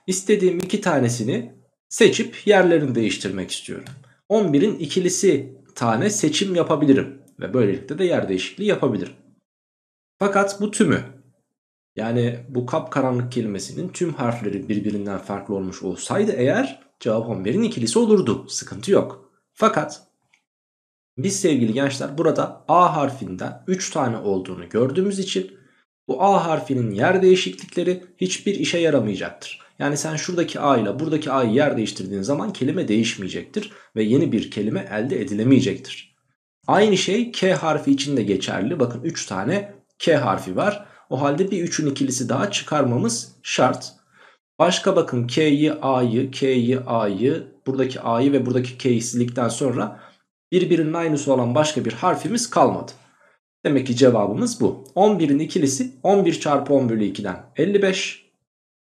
istediğim iki tanesini seçip yerlerini değiştirmek istiyorum. 11'in ikilisi tane seçim yapabilirim ve böylelikle de yer değişikliği yapabilirim. Fakat bu tümü yani bu kapkaranlık kelimesinin tüm harfleri birbirinden farklı olmuş olsaydı eğer cevap 11'in ikilisi olurdu. Sıkıntı yok. Fakat biz sevgili gençler burada A harfinden 3 tane olduğunu gördüğümüz için bu A harfinin yer değişiklikleri hiçbir işe yaramayacaktır. Yani sen şuradaki A ile buradaki A'yı yer değiştirdiğin zaman kelime değişmeyecektir ve yeni bir kelime elde edilemeyecektir. Aynı şey K harfi için de geçerli. Bakın 3 tane K harfi var. O halde bir 3'ün ikilisi daha çıkarmamız şart. Başka bakın K'yi A'yı, K'yi A'yı, buradaki A'yı ve buradaki K'yi sildikten sonra birbirinin aynısı olan başka bir harfimiz kalmadı. Demek ki cevabımız bu. 11'in ikilisi 11 çarpı 10 bölü 2'den 55.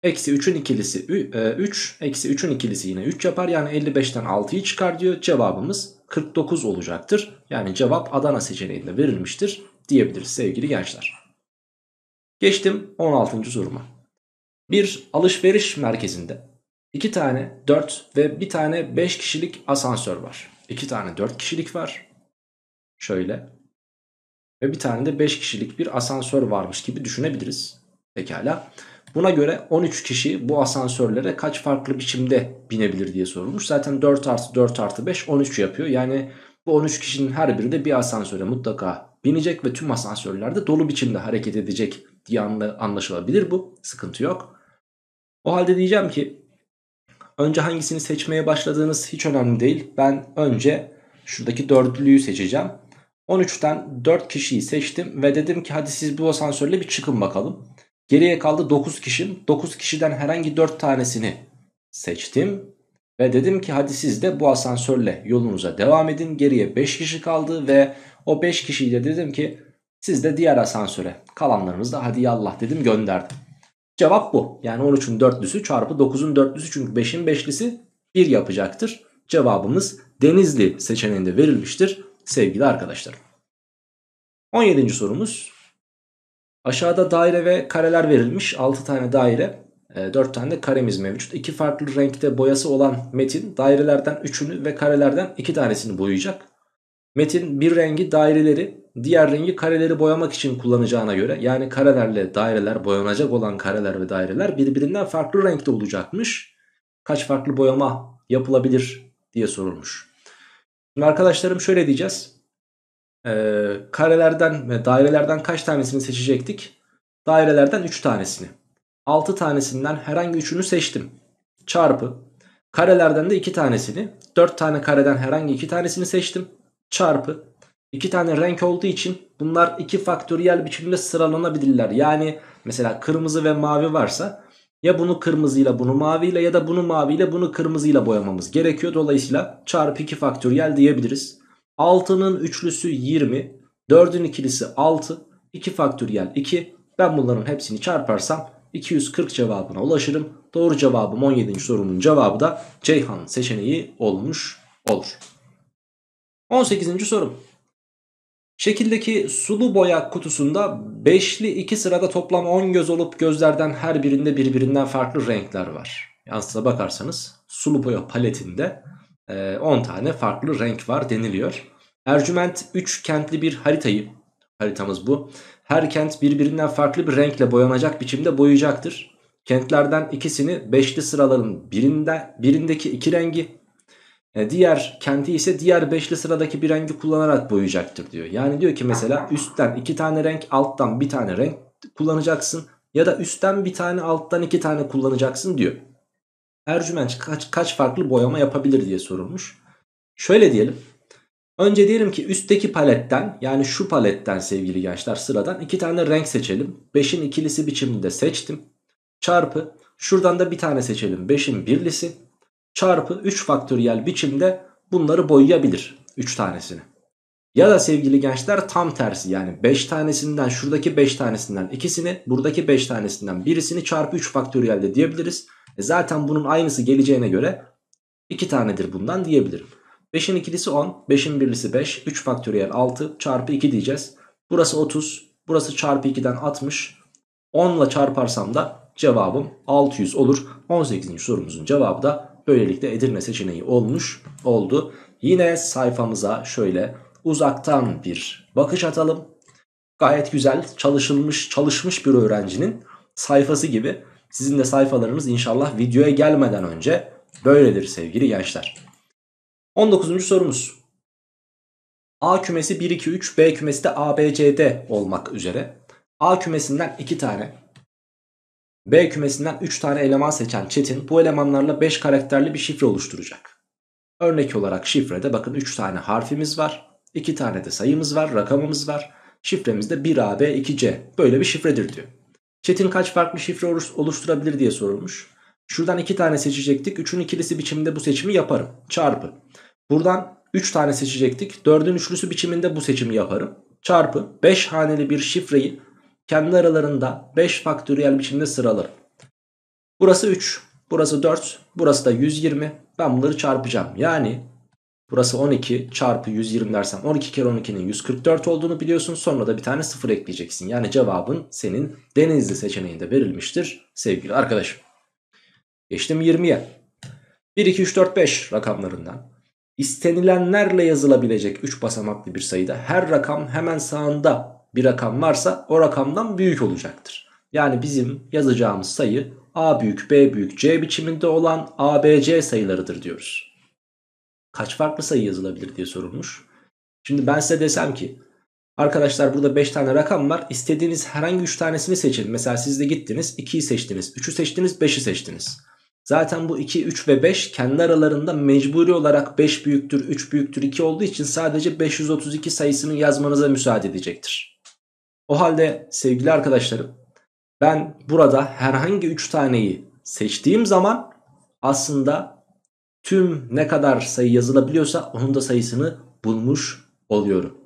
Eksi 3'ün ikilisi 3. E, eksi 3'ün ikilisi yine 3 yapar. Yani 55'ten 6'yı çıkar diyor. Cevabımız 49 olacaktır. Yani cevap Adana seçeneğinde verilmiştir diyebiliriz sevgili gençler. Geçtim 16. soruma. Bir alışveriş merkezinde iki tane 4 ve bir tane 5 kişilik asansör var. İki tane 4 kişilik var. Şöyle. Ve bir tane de 5 kişilik bir asansör varmış gibi düşünebiliriz. Pekala. Buna göre 13 kişi bu asansörlere kaç farklı biçimde binebilir diye sorulmuş. Zaten 4 artı 4 artı 5 13 yapıyor. Yani bu 13 kişinin her biri de bir asansöre mutlaka binecek ve tüm asansörlerde dolu biçimde hareket edecek diye anlaşılabilir bu. Sıkıntı yok. O halde diyeceğim ki önce hangisini seçmeye başladığınız hiç önemli değil. Ben önce şuradaki dörtlüyü seçeceğim. 13'ten 4 kişiyi seçtim ve dedim ki hadi siz bu asansörle bir çıkın bakalım. Geriye kaldı 9 kişim. 9 kişiden herhangi 4 tanesini seçtim. Ve dedim ki hadi siz de bu asansörle yolunuza devam edin. Geriye 5 kişi kaldı ve o 5 kişiyi de dedim ki siz de diğer asansöre kalanlarınız da hadi yallah dedim gönderdim. Cevap bu. Yani 13'ün dörtlüsü çarpı 9'un dörtlüsü çünkü 5'in beşlisi 1 yapacaktır. Cevabımız Denizli seçeneğinde verilmiştir sevgili arkadaşlar. 17. sorumuz. Aşağıda daire ve kareler verilmiş. 6 tane daire, 4 e, tane de karemiz mevcut. 2 farklı renkte boyası olan Metin dairelerden 3'ünü ve karelerden 2 tanesini boyayacak. Metin bir rengi daireleri diğer rengi kareleri boyamak için kullanacağına göre yani karelerle daireler boyanacak olan kareler ve daireler birbirinden farklı renkte olacakmış. Kaç farklı boyama yapılabilir diye sorulmuş. Şimdi arkadaşlarım şöyle diyeceğiz. Ee, karelerden ve dairelerden kaç tanesini seçecektik? Dairelerden 3 tanesini. 6 tanesinden herhangi 3'ünü seçtim. Çarpı karelerden de 2 tanesini. 4 tane kareden herhangi 2 tanesini seçtim. Çarpı İki tane renk olduğu için bunlar iki faktöriyel biçimde sıralanabilirler. Yani mesela kırmızı ve mavi varsa ya bunu kırmızıyla bunu maviyle ya da bunu maviyle bunu kırmızıyla boyamamız gerekiyor. Dolayısıyla çarpı 2 faktöriyel diyebiliriz. 6'nın üçlüsü 20, 4'ün ikilisi 6, 2 faktöriyel 2. Ben bunların hepsini çarparsam 240 cevabına ulaşırım. Doğru cevabım 17. sorunun cevabı da Ceyhan seçeneği olmuş olur. 18. sorum. Şekildeki sulu boya kutusunda beşli iki sırada toplam 10 göz olup gözlerden her birinde birbirinden farklı renkler var. Yansıda bakarsanız sulu boya paletinde 10 e, tane farklı renk var deniliyor. Ercüment 3 kentli bir haritayı, haritamız bu. Her kent birbirinden farklı bir renkle boyanacak biçimde boyayacaktır. Kentlerden ikisini beşli sıraların birinde, birindeki iki rengi, e, diğer kenti ise diğer beşli sıradaki bir rengi kullanarak boyayacaktır diyor. Yani diyor ki mesela üstten iki tane renk alttan bir tane renk kullanacaksın. Ya da üstten bir tane alttan iki tane kullanacaksın diyor. Ercüment kaç, kaç farklı boyama yapabilir diye sorulmuş. Şöyle diyelim. Önce diyelim ki üstteki paletten yani şu paletten sevgili gençler sıradan iki tane renk seçelim. Beşin ikilisi biçiminde seçtim. Çarpı şuradan da bir tane seçelim. Beşin birlisi çarpı 3 faktöriyel biçimde bunları boyayabilir 3 tanesini. Ya da sevgili gençler tam tersi yani 5 tanesinden şuradaki 5 tanesinden ikisini buradaki 5 tanesinden birisini çarpı 3 faktöriyel de diyebiliriz. E zaten bunun aynısı geleceğine göre 2 tanedir bundan diyebilirim. 5'in ikilisi 10, 5'in birisi 5, 3 faktöriyel 6 çarpı 2 diyeceğiz. Burası 30, burası çarpı 2'den 60. 10 ile çarparsam da cevabım 600 olur. 18. sorumuzun cevabı da Böylelikle Edirne seçeneği olmuş oldu. Yine sayfamıza şöyle uzaktan bir bakış atalım. Gayet güzel çalışılmış çalışmış bir öğrencinin sayfası gibi sizin de sayfalarınız inşallah videoya gelmeden önce böyledir sevgili gençler. 19. sorumuz. A kümesi 1 2 3, B kümesi de A B C D olmak üzere. A kümesinden 2 tane B kümesinden 3 tane eleman seçen Çetin bu elemanlarla 5 karakterli bir şifre oluşturacak. Örnek olarak şifrede bakın 3 tane harfimiz var. 2 tane de sayımız var, rakamımız var. Şifremiz de 1AB2C böyle bir şifredir diyor. Çetin kaç farklı şifre oluşturabilir diye sorulmuş. Şuradan 2 tane seçecektik. 3'ün ikilisi biçiminde bu seçimi yaparım. Çarpı. Buradan 3 tane seçecektik. 4'ün üçlüsü biçiminde bu seçimi yaparım. Çarpı 5 haneli bir şifreyi kendi aralarında 5 faktöriyel biçimde sıralarım. Burası 3, burası 4, burası da 120. Ben bunları çarpacağım. Yani burası 12 çarpı 120 dersen, 12 kere 12'nin 144 olduğunu biliyorsun. Sonra da bir tane 0 ekleyeceksin. Yani cevabın senin denizli seçeneğinde verilmiştir sevgili arkadaşım. Geçtim 20'ye. 1, 2, 3, 4, 5 rakamlarından istenilenlerle yazılabilecek 3 basamaklı bir sayıda her rakam hemen sağında bir rakam varsa o rakamdan büyük olacaktır. Yani bizim yazacağımız sayı A büyük B büyük C biçiminde olan ABC sayılarıdır diyoruz. Kaç farklı sayı yazılabilir diye sorulmuş. Şimdi ben size desem ki arkadaşlar burada 5 tane rakam var. İstediğiniz herhangi 3 tanesini seçin. Mesela siz de gittiniz 2'yi seçtiniz, 3'ü seçtiniz, 5'i seçtiniz. Zaten bu 2, 3 ve 5 kendi aralarında mecburi olarak 5 büyüktür, 3 büyüktür, 2 olduğu için sadece 532 sayısını yazmanıza müsaade edecektir. O halde sevgili arkadaşlarım ben burada herhangi 3 taneyi seçtiğim zaman aslında tüm ne kadar sayı yazılabiliyorsa onun da sayısını bulmuş oluyorum.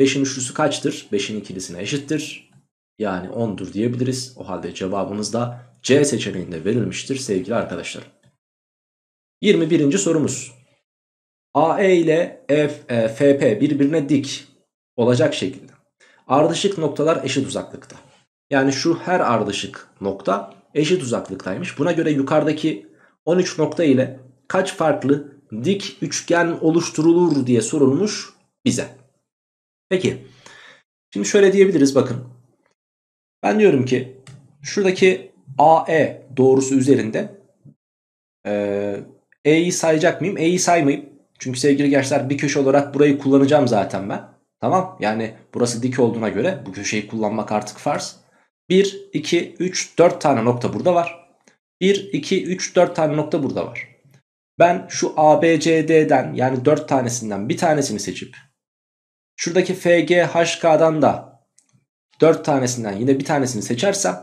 5'in üçlüsü kaçtır? 5'in ikilisine eşittir. Yani 10'dur diyebiliriz. O halde cevabımız da C seçeneğinde verilmiştir sevgili arkadaşlarım. 21. sorumuz. AE ile FP e, birbirine dik olacak şekilde Ardışık noktalar eşit uzaklıkta. Yani şu her ardışık nokta eşit uzaklıktaymış. Buna göre yukarıdaki 13 nokta ile kaç farklı dik üçgen oluşturulur diye sorulmuş bize. Peki şimdi şöyle diyebiliriz bakın. Ben diyorum ki şuradaki AE doğrusu üzerinde e, E'yi sayacak mıyım? E'yi saymayayım. Çünkü sevgili gençler bir köşe olarak burayı kullanacağım zaten ben. Tamam yani burası dik olduğuna göre bu köşeyi kullanmak artık farz. 1, 2, 3, 4 tane nokta burada var. 1, 2, 3, 4 tane nokta burada var. Ben şu ABCD'den yani 4 tanesinden bir tanesini seçip şuradaki FGHK'dan da 4 tanesinden yine bir tanesini seçersem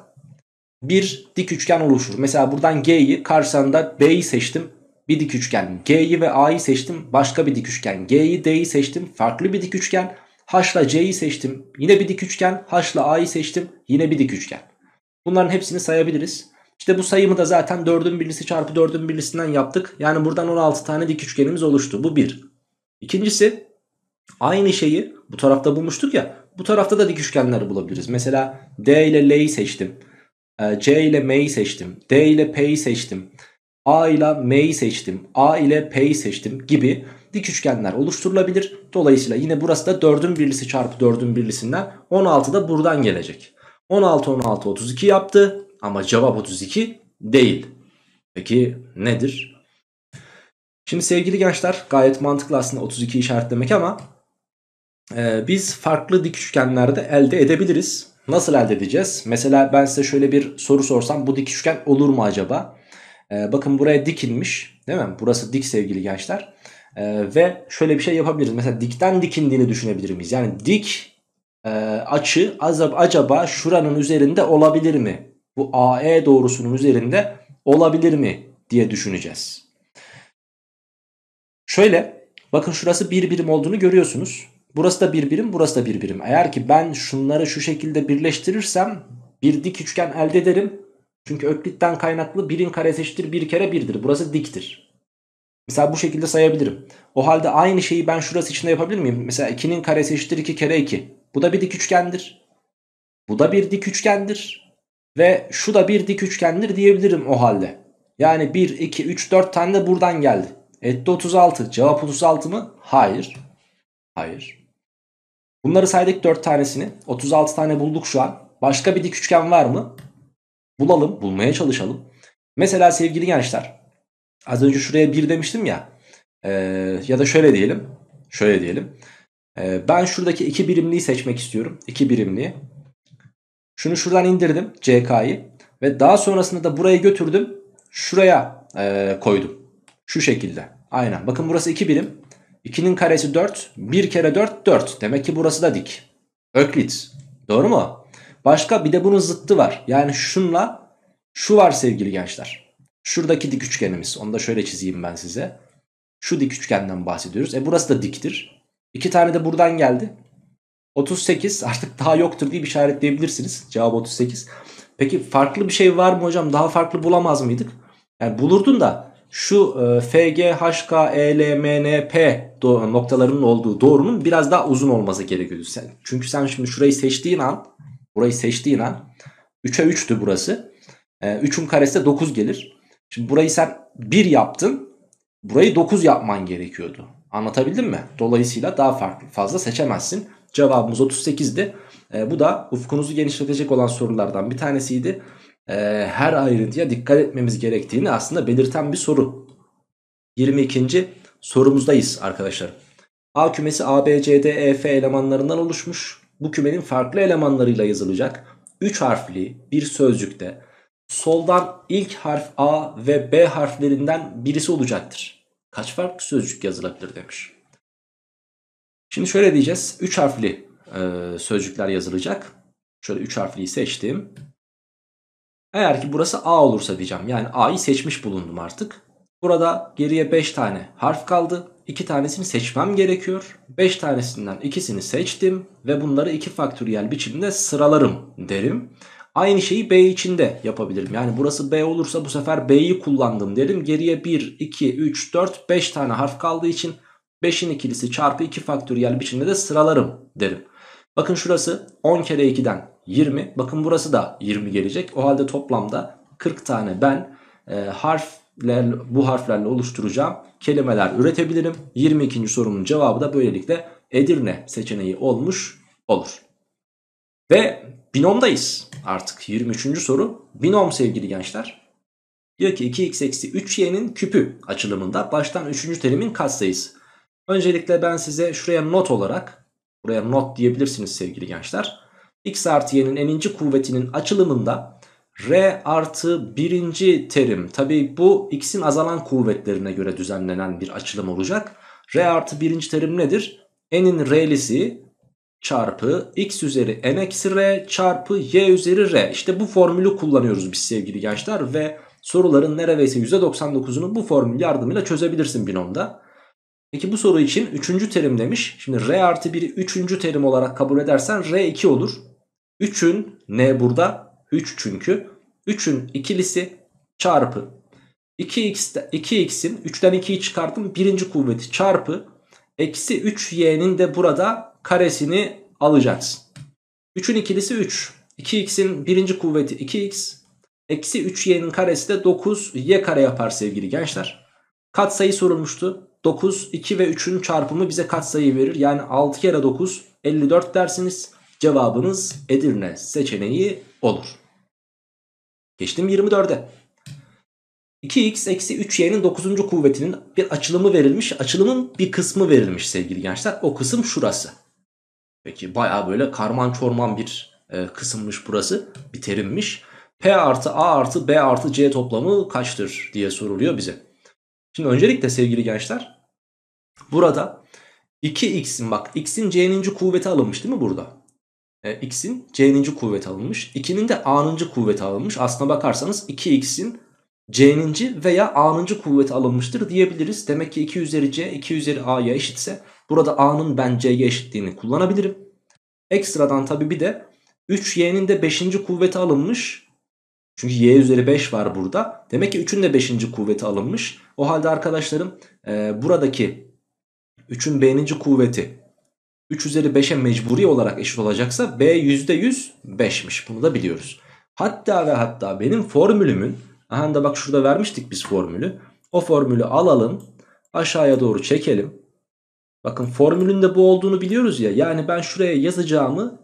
bir dik üçgen oluşur. Mesela buradan G'yi karşısında B'yi seçtim. Bir dik üçgen G'yi ve A'yı seçtim. Başka bir dik üçgen G'yi D'yi seçtim. Farklı bir dik üçgen. H ile C'yi seçtim. Yine bir dik üçgen. H ile A'yı seçtim. Yine bir dik üçgen. Bunların hepsini sayabiliriz. İşte bu sayımı da zaten 4'ün birisi çarpı 4'ün birisinden yaptık. Yani buradan 16 tane dik üçgenimiz oluştu. Bu bir. İkincisi aynı şeyi bu tarafta bulmuştuk ya. Bu tarafta da dik üçgenleri bulabiliriz. Mesela D ile L'yi seçtim. Ee, C ile M'yi seçtim. D ile P'yi seçtim. A ile M'yi seçtim. A ile P'yi seçtim gibi dik üçgenler oluşturulabilir. Dolayısıyla yine burası da 4'ün birlisi çarpı 4'ün birlisinden 16 da buradan gelecek. 16 16 32 yaptı ama cevap 32 değil. Peki nedir? Şimdi sevgili gençler gayet mantıklı aslında 32 işaretlemek ama e, biz farklı dik üçgenlerde elde edebiliriz. Nasıl elde edeceğiz? Mesela ben size şöyle bir soru sorsam bu dik üçgen olur mu acaba? E, bakın buraya dikilmiş değil mi? Burası dik sevgili gençler. Ee, ve şöyle bir şey yapabiliriz. Mesela dikten dikindiğini düşünebilir miyiz? Yani dik e, açı acaba, acaba şuranın üzerinde olabilir mi? Bu AE doğrusunun üzerinde olabilir mi diye düşüneceğiz. Şöyle bakın şurası bir birim olduğunu görüyorsunuz. Burası da bir birim burası da bir birim. Eğer ki ben şunları şu şekilde birleştirirsem bir dik üçgen elde ederim. Çünkü öklitten kaynaklı birin karesi eşittir bir kere birdir. Burası diktir. Mesela bu şekilde sayabilirim. O halde aynı şeyi ben şurası için de yapabilir miyim? Mesela 2'nin karesi eşittir 2 kere 2. Bu da bir dik üçgendir. Bu da bir dik üçgendir. Ve şu da bir dik üçgendir diyebilirim o halde. Yani 1, 2, 3, 4 tane de buradan geldi. Etti 36. Cevap 36 mı? Hayır. Hayır. Bunları saydık 4 tanesini. 36 tane bulduk şu an. Başka bir dik üçgen var mı? Bulalım, bulmaya çalışalım. Mesela sevgili gençler Az önce şuraya 1 demiştim ya. E, ya da şöyle diyelim. Şöyle diyelim. E, ben şuradaki 2 birimliği seçmek istiyorum. 2 birimliği. Şunu şuradan indirdim CK'yı. Ve daha sonrasında da buraya götürdüm. Şuraya e, koydum. Şu şekilde. Aynen. Bakın burası 2 birim. 2'nin karesi 4. 1 kere 4 4. Demek ki burası da dik. Öklit. Doğru mu? Başka bir de bunun zıttı var. Yani şunla şu var sevgili gençler. Şuradaki dik üçgenimiz. Onu da şöyle çizeyim ben size. Şu dik üçgenden bahsediyoruz. E burası da diktir. İki tane de buradan geldi. 38 artık daha yoktur diye bir işaretleyebilirsiniz. Cevap 38. Peki farklı bir şey var mı hocam? Daha farklı bulamaz mıydık? Yani bulurdun da şu e, FG, HK, EL, MN, P noktalarının olduğu doğrunun biraz daha uzun olması gerekiyordu. Sen, çünkü sen şimdi şurayı seçtiğin an, burayı seçtiğin an 3'e 3'tü burası. E, 3'ün karesi de 9 gelir. Şimdi burayı sen 1 yaptın. Burayı 9 yapman gerekiyordu. Anlatabildim mi? Dolayısıyla daha farklı, fazla seçemezsin. Cevabımız 38'di. E, ee, bu da ufkunuzu genişletecek olan sorulardan bir tanesiydi. E, her ayrıntıya dikkat etmemiz gerektiğini aslında belirten bir soru. 22. sorumuzdayız arkadaşlar. A kümesi A, B, C, D, E, F elemanlarından oluşmuş. Bu kümenin farklı elemanlarıyla yazılacak 3 harfli bir sözcükte soldan ilk harf A ve B harflerinden birisi olacaktır. Kaç farklı sözcük yazılabilir demiş. Şimdi şöyle diyeceğiz. 3 harfli e, sözcükler yazılacak. Şöyle 3 harfliyi seçtim. Eğer ki burası A olursa diyeceğim. Yani A'yı seçmiş bulundum artık. Burada geriye 5 tane harf kaldı. 2 tanesini seçmem gerekiyor. 5 tanesinden ikisini seçtim ve bunları 2 faktöriyel biçimde sıralarım derim. Aynı şeyi B için de yapabilirim. Yani burası B olursa bu sefer B'yi kullandım derim. Geriye 1, 2, 3, 4, 5 tane harf kaldığı için 5'in ikilisi çarpı 2 faktöriyel biçimde de sıralarım derim. Bakın şurası 10 kere 2'den 20. Bakın burası da 20 gelecek. O halde toplamda 40 tane ben e, harfler, bu harflerle oluşturacağım kelimeler üretebilirim. 22. sorumun cevabı da böylelikle Edirne seçeneği olmuş olur. Ve binomdayız artık 23. soru. Binom sevgili gençler. Diyor ki 2x eksi 3y'nin küpü açılımında baştan 3. terimin katsayısı. Öncelikle ben size şuraya not olarak buraya not diyebilirsiniz sevgili gençler. x artı y'nin eninci kuvvetinin açılımında r artı birinci terim tabii bu x'in azalan kuvvetlerine göre düzenlenen bir açılım olacak. r artı birinci terim nedir? n'in r'lisi çarpı x üzeri n eksi r çarpı y üzeri r. İşte bu formülü kullanıyoruz biz sevgili gençler ve soruların neredeyse %99'unu bu formül yardımıyla çözebilirsin binomda. Peki bu soru için 3. terim demiş. Şimdi r artı 1'i 3. terim olarak kabul edersen r 2 olur. 3'ün n burada 3 çünkü 3'ün ikilisi çarpı 2x, 2x'in 3'ten 2'yi çıkardım birinci kuvveti çarpı eksi 3y'nin de burada karesini alacaksın. 3'ün ikilisi 3. 2x'in birinci kuvveti 2x. Eksi 3y'nin karesi de 9y kare yapar sevgili gençler. Katsayı sorulmuştu. 9, 2 ve 3'ün çarpımı bize katsayı verir. Yani 6 kere 9 54 dersiniz. Cevabınız Edirne seçeneği olur. Geçtim 24'e. 2x eksi 3y'nin 9. kuvvetinin bir açılımı verilmiş. Açılımın bir kısmı verilmiş sevgili gençler. O kısım şurası. Peki baya böyle karman çorman bir e, kısımmış burası. Bir terimmiş. P artı A artı B artı C toplamı kaçtır diye soruluyor bize. Şimdi öncelikle sevgili gençler burada 2x'in bak x'in c'ninci kuvveti alınmış değil mi burada? E, x'in c'ninci kuvveti alınmış. 2'nin de a'nıncı kuvveti alınmış. Aslına bakarsanız 2x'in c'ninci veya a'nıncı kuvveti alınmıştır diyebiliriz. Demek ki 2 üzeri c 2 üzeri a'ya eşitse Burada A'nın ben C'ye eşitliğini kullanabilirim. Ekstradan tabi bir de 3Y'nin de 5. kuvveti alınmış. Çünkü Y üzeri 5 var burada. Demek ki 3'ün de 5. kuvveti alınmış. O halde arkadaşlarım e, buradaki 3'ün B'ninci kuvveti 3 üzeri 5'e mecburi olarak eşit olacaksa B %100 5'miş. Bunu da biliyoruz. Hatta ve hatta benim formülümün aha da bak şurada vermiştik biz formülü. O formülü alalım aşağıya doğru çekelim. Bakın formülünde bu olduğunu biliyoruz ya. Yani ben şuraya yazacağımı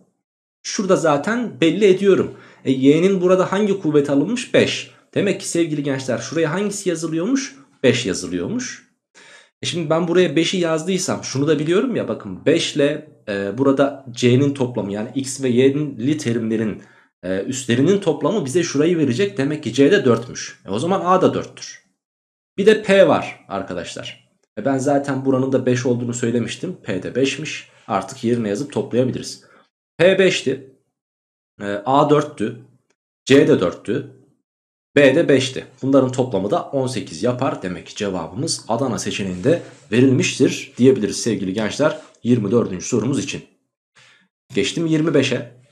şurada zaten belli ediyorum. E, y'nin burada hangi kuvvet alınmış? 5. Demek ki sevgili gençler şuraya hangisi yazılıyormuş? 5 yazılıyormuş. E şimdi ben buraya 5'i yazdıysam şunu da biliyorum ya bakın 5 ile e, burada c'nin toplamı yani x ve y'nin terimlerin e, üstlerinin toplamı bize şurayı verecek. Demek ki c de 4'müş. E, o zaman a da 4'tür. Bir de p var arkadaşlar. E ben zaten buranın da 5 olduğunu söylemiştim. P'de 5'miş. Artık yerine yazıp toplayabiliriz. P5'ti. E, ee, A4'tü. C'de 4'tü. B'de 5'ti. Bunların toplamı da 18 yapar. Demek ki cevabımız Adana seçeneğinde verilmiştir diyebiliriz sevgili gençler 24. sorumuz için. Geçtim 25'e.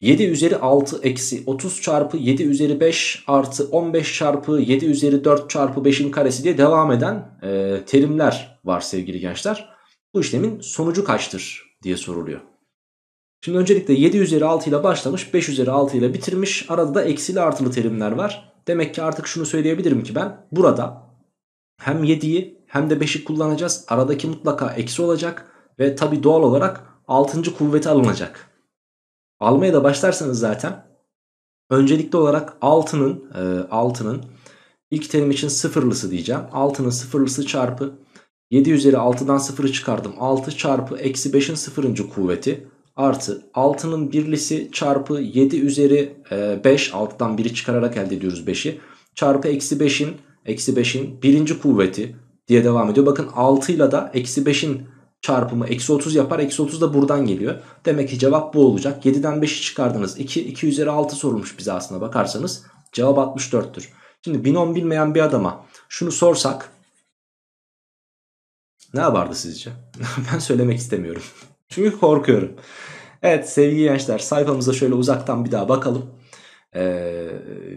7 üzeri 6 eksi 30 çarpı 7 üzeri 5 artı 15 çarpı 7 üzeri 4 çarpı 5'in karesi diye devam eden e, terimler var sevgili gençler. Bu işlemin sonucu kaçtır diye soruluyor. Şimdi öncelikle 7 üzeri 6 ile başlamış 5 üzeri 6 ile bitirmiş. Arada da eksili artılı terimler var. Demek ki artık şunu söyleyebilirim ki ben burada hem 7'yi hem de 5'i kullanacağız. Aradaki mutlaka eksi olacak ve tabi doğal olarak 6. kuvveti alınacak. Almaya da başlarsanız zaten öncelikli olarak altının e, altının ilk terim için sıfırlısı diyeceğim. Altının sıfırlısı çarpı 7 üzeri 6'dan 0'ı çıkardım. 6 çarpı eksi 5'in sıfırıncı kuvveti artı 6'nın birlisi çarpı 7 üzeri 5 6'dan 1'i çıkararak elde ediyoruz 5'i çarpı eksi 5'in eksi 5'in birinci kuvveti diye devam ediyor. Bakın 6 ile da eksi 5'in çarpımı eksi 30 yapar. Eksi 30 da buradan geliyor. Demek ki cevap bu olacak. 7'den 5'i çıkardınız. 2, 2 üzeri 6 sorulmuş bize aslına bakarsanız. Cevap 64'tür. Şimdi binom bilmeyen bir adama şunu sorsak ne yapardı sizce? ben söylemek istemiyorum. Çünkü korkuyorum. Evet sevgili gençler sayfamıza şöyle uzaktan bir daha bakalım. Ee,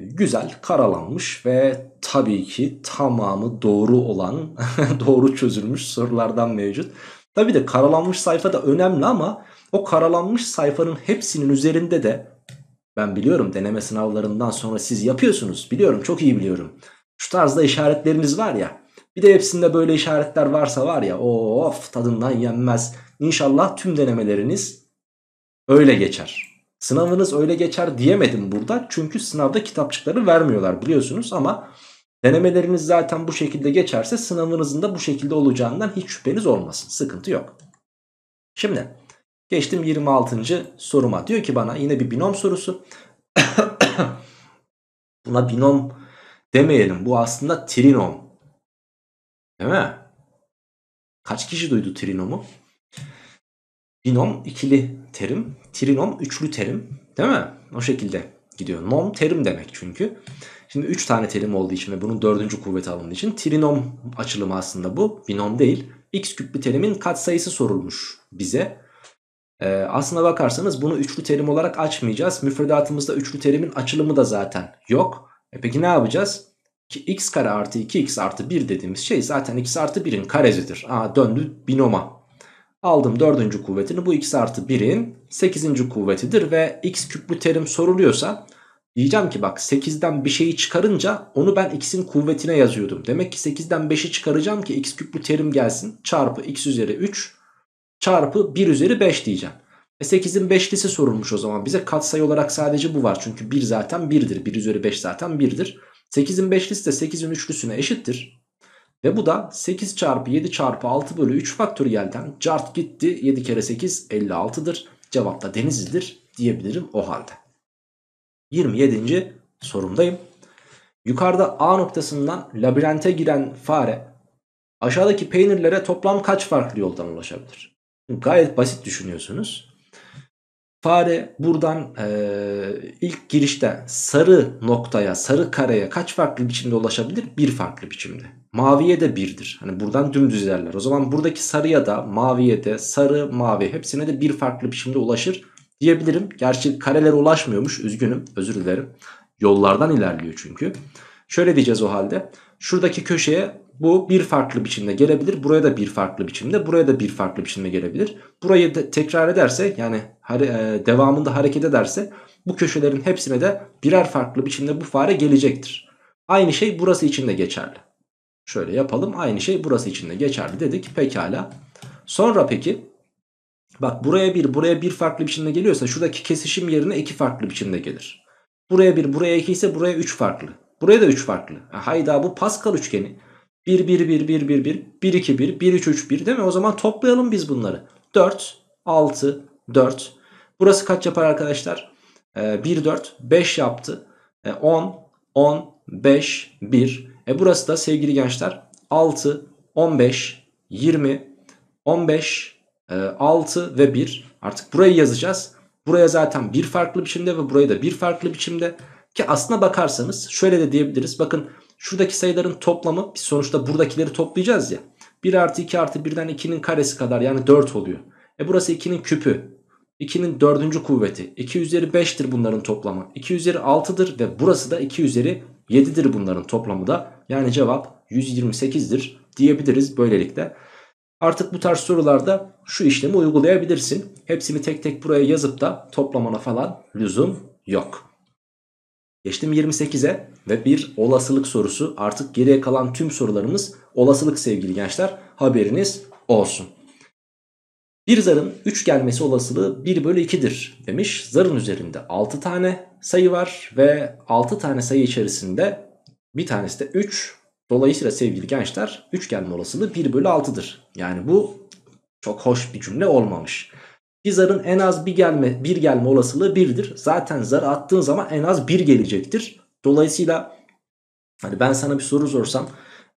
güzel karalanmış ve tabii ki tamamı doğru olan doğru çözülmüş sorulardan mevcut. Tabi de karalanmış sayfa da önemli ama o karalanmış sayfanın hepsinin üzerinde de ben biliyorum deneme sınavlarından sonra siz yapıyorsunuz. Biliyorum çok iyi biliyorum. Şu tarzda işaretleriniz var ya. Bir de hepsinde böyle işaretler varsa var ya of tadından yenmez. İnşallah tüm denemeleriniz öyle geçer. Sınavınız öyle geçer diyemedim burada. Çünkü sınavda kitapçıkları vermiyorlar biliyorsunuz ama Denemeleriniz zaten bu şekilde geçerse sınavınızın da bu şekilde olacağından hiç şüpheniz olmasın. Sıkıntı yok. Şimdi geçtim 26. soruma. Diyor ki bana yine bir binom sorusu. Buna binom demeyelim. Bu aslında trinom. Değil mi? Kaç kişi duydu trinomu? Binom ikili terim. Trinom üçlü terim. Değil mi? O şekilde gidiyor. Nom terim demek çünkü. Şimdi 3 tane terim olduğu için ve bunun 4. kuvveti alındığı için trinom açılımı aslında bu. Binom değil. X küp bir terimin katsayısı sorulmuş bize. Ee, aslına bakarsanız bunu üçlü terim olarak açmayacağız. Müfredatımızda üçlü terimin açılımı da zaten yok. E peki ne yapacağız? Ki x kare artı 2x artı 1 dediğimiz şey zaten x artı 1'in karesidir. Aa, döndü binoma. Aldım dördüncü kuvvetini bu x artı 1'in 8. kuvvetidir ve x küplü terim soruluyorsa Diyeceğim ki bak 8'den bir şeyi çıkarınca onu ben x'in kuvvetine yazıyordum. Demek ki 8'den 5'i çıkaracağım ki x küplü terim gelsin. Çarpı x üzeri 3 çarpı 1 üzeri 5 diyeceğim. E 8'in 5'lisi sorulmuş o zaman. Bize katsayı olarak sadece bu var. Çünkü 1 zaten 1'dir. 1 üzeri 5 zaten 1'dir. 8'in 5'lisi de 8'in 3'lüsüne eşittir. Ve bu da 8 çarpı 7 çarpı 6 bölü 3 faktöriyelden cart gitti. 7 kere 8 56'dır. Cevap da denizlidir diyebilirim o halde. 27. sorumdayım. Yukarıda A noktasından labirente giren fare aşağıdaki peynirlere toplam kaç farklı yoldan ulaşabilir? gayet basit düşünüyorsunuz. Fare buradan e, ilk girişte sarı noktaya, sarı kareye kaç farklı biçimde ulaşabilir? Bir farklı biçimde. Maviye de birdir. Hani buradan dümdüz ilerler. O zaman buradaki sarıya da, maviye de, sarı, mavi hepsine de bir farklı biçimde ulaşır diyebilirim. Gerçi karelere ulaşmıyormuş üzgünüm özür dilerim. Yollardan ilerliyor çünkü. Şöyle diyeceğiz o halde. Şuradaki köşeye bu bir farklı biçimde gelebilir. Buraya da bir farklı biçimde. Buraya da bir farklı biçimde gelebilir. Burayı de tekrar ederse yani e, devamında hareket ederse bu köşelerin hepsine de birer farklı biçimde bu fare gelecektir. Aynı şey burası için de geçerli. Şöyle yapalım. Aynı şey burası için de geçerli dedik. Pekala. Sonra peki Bak buraya bir buraya bir farklı biçimde geliyorsa şuradaki kesişim yerine iki farklı biçimde gelir. Buraya bir buraya iki ise buraya üç farklı. Buraya da üç farklı. Hayda bu Pascal üçgeni. 1 1 1 1 1 1 1 2 1 1 3 3 1 değil mi? O zaman toplayalım biz bunları. 4 6 4 Burası kaç yapar arkadaşlar? Ee, 1 4 5 yaptı. Ee, 10 10 5 1 e burası da sevgili gençler 6 15 20 15 6 ee, ve 1. Artık burayı yazacağız. Buraya zaten bir farklı biçimde ve burayı da bir farklı biçimde. Ki aslına bakarsanız şöyle de diyebiliriz. Bakın şuradaki sayıların toplamı biz sonuçta buradakileri toplayacağız ya. 1 artı 2 artı 1'den 2'nin karesi kadar yani 4 oluyor. E burası 2'nin küpü. 2'nin dördüncü kuvveti. 2 üzeri 5'tir bunların toplamı. 2 üzeri 6'dır ve burası da 2 üzeri 7'dir bunların toplamı da. Yani cevap 128'dir diyebiliriz böylelikle. Artık bu tarz sorularda şu işlemi uygulayabilirsin. Hepsini tek tek buraya yazıp da toplamana falan lüzum yok. Geçtim 28'e ve bir olasılık sorusu. Artık geriye kalan tüm sorularımız olasılık sevgili gençler. Haberiniz olsun. Bir zarın 3 gelmesi olasılığı 1 bölü 2'dir demiş. Zarın üzerinde 6 tane sayı var ve 6 tane sayı içerisinde bir tanesi de 3 Dolayısıyla sevgili gençler üçgenin olasılığı 1 bölü 6'dır. Yani bu çok hoş bir cümle olmamış. Bir zarın en az bir gelme, bir gelme olasılığı 1'dir. Zaten zar attığın zaman en az 1 gelecektir. Dolayısıyla hani ben sana bir soru sorsam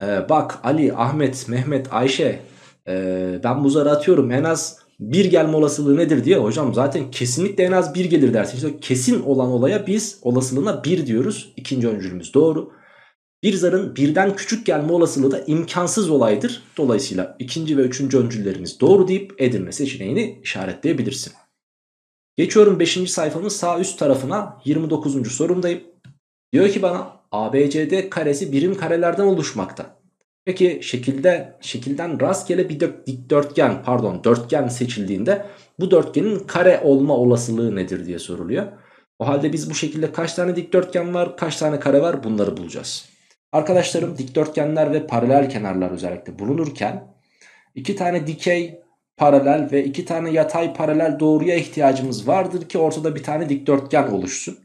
e, bak Ali, Ahmet, Mehmet, Ayşe e, ben bu zarı atıyorum en az bir gelme olasılığı nedir diye hocam zaten kesinlikle en az bir gelir dersin. İşte kesin olan olaya biz olasılığına bir diyoruz. İkinci öncülümüz doğru. Bir zarın birden küçük gelme olasılığı da imkansız olaydır. Dolayısıyla ikinci ve üçüncü öncülleriniz doğru deyip Edirne seçeneğini işaretleyebilirsin. Geçiyorum 5. sayfanın sağ üst tarafına 29. sorumdayım. Diyor ki bana ABCD karesi birim karelerden oluşmakta. Peki şekilde şekilden rastgele bir dikdörtgen pardon dörtgen seçildiğinde bu dörtgenin kare olma olasılığı nedir diye soruluyor. O halde biz bu şekilde kaç tane dikdörtgen var kaç tane kare var bunları bulacağız. Arkadaşlarım dikdörtgenler ve paralel kenarlar özellikle bulunurken iki tane dikey paralel ve iki tane yatay paralel doğruya ihtiyacımız vardır ki ortada bir tane dikdörtgen oluşsun.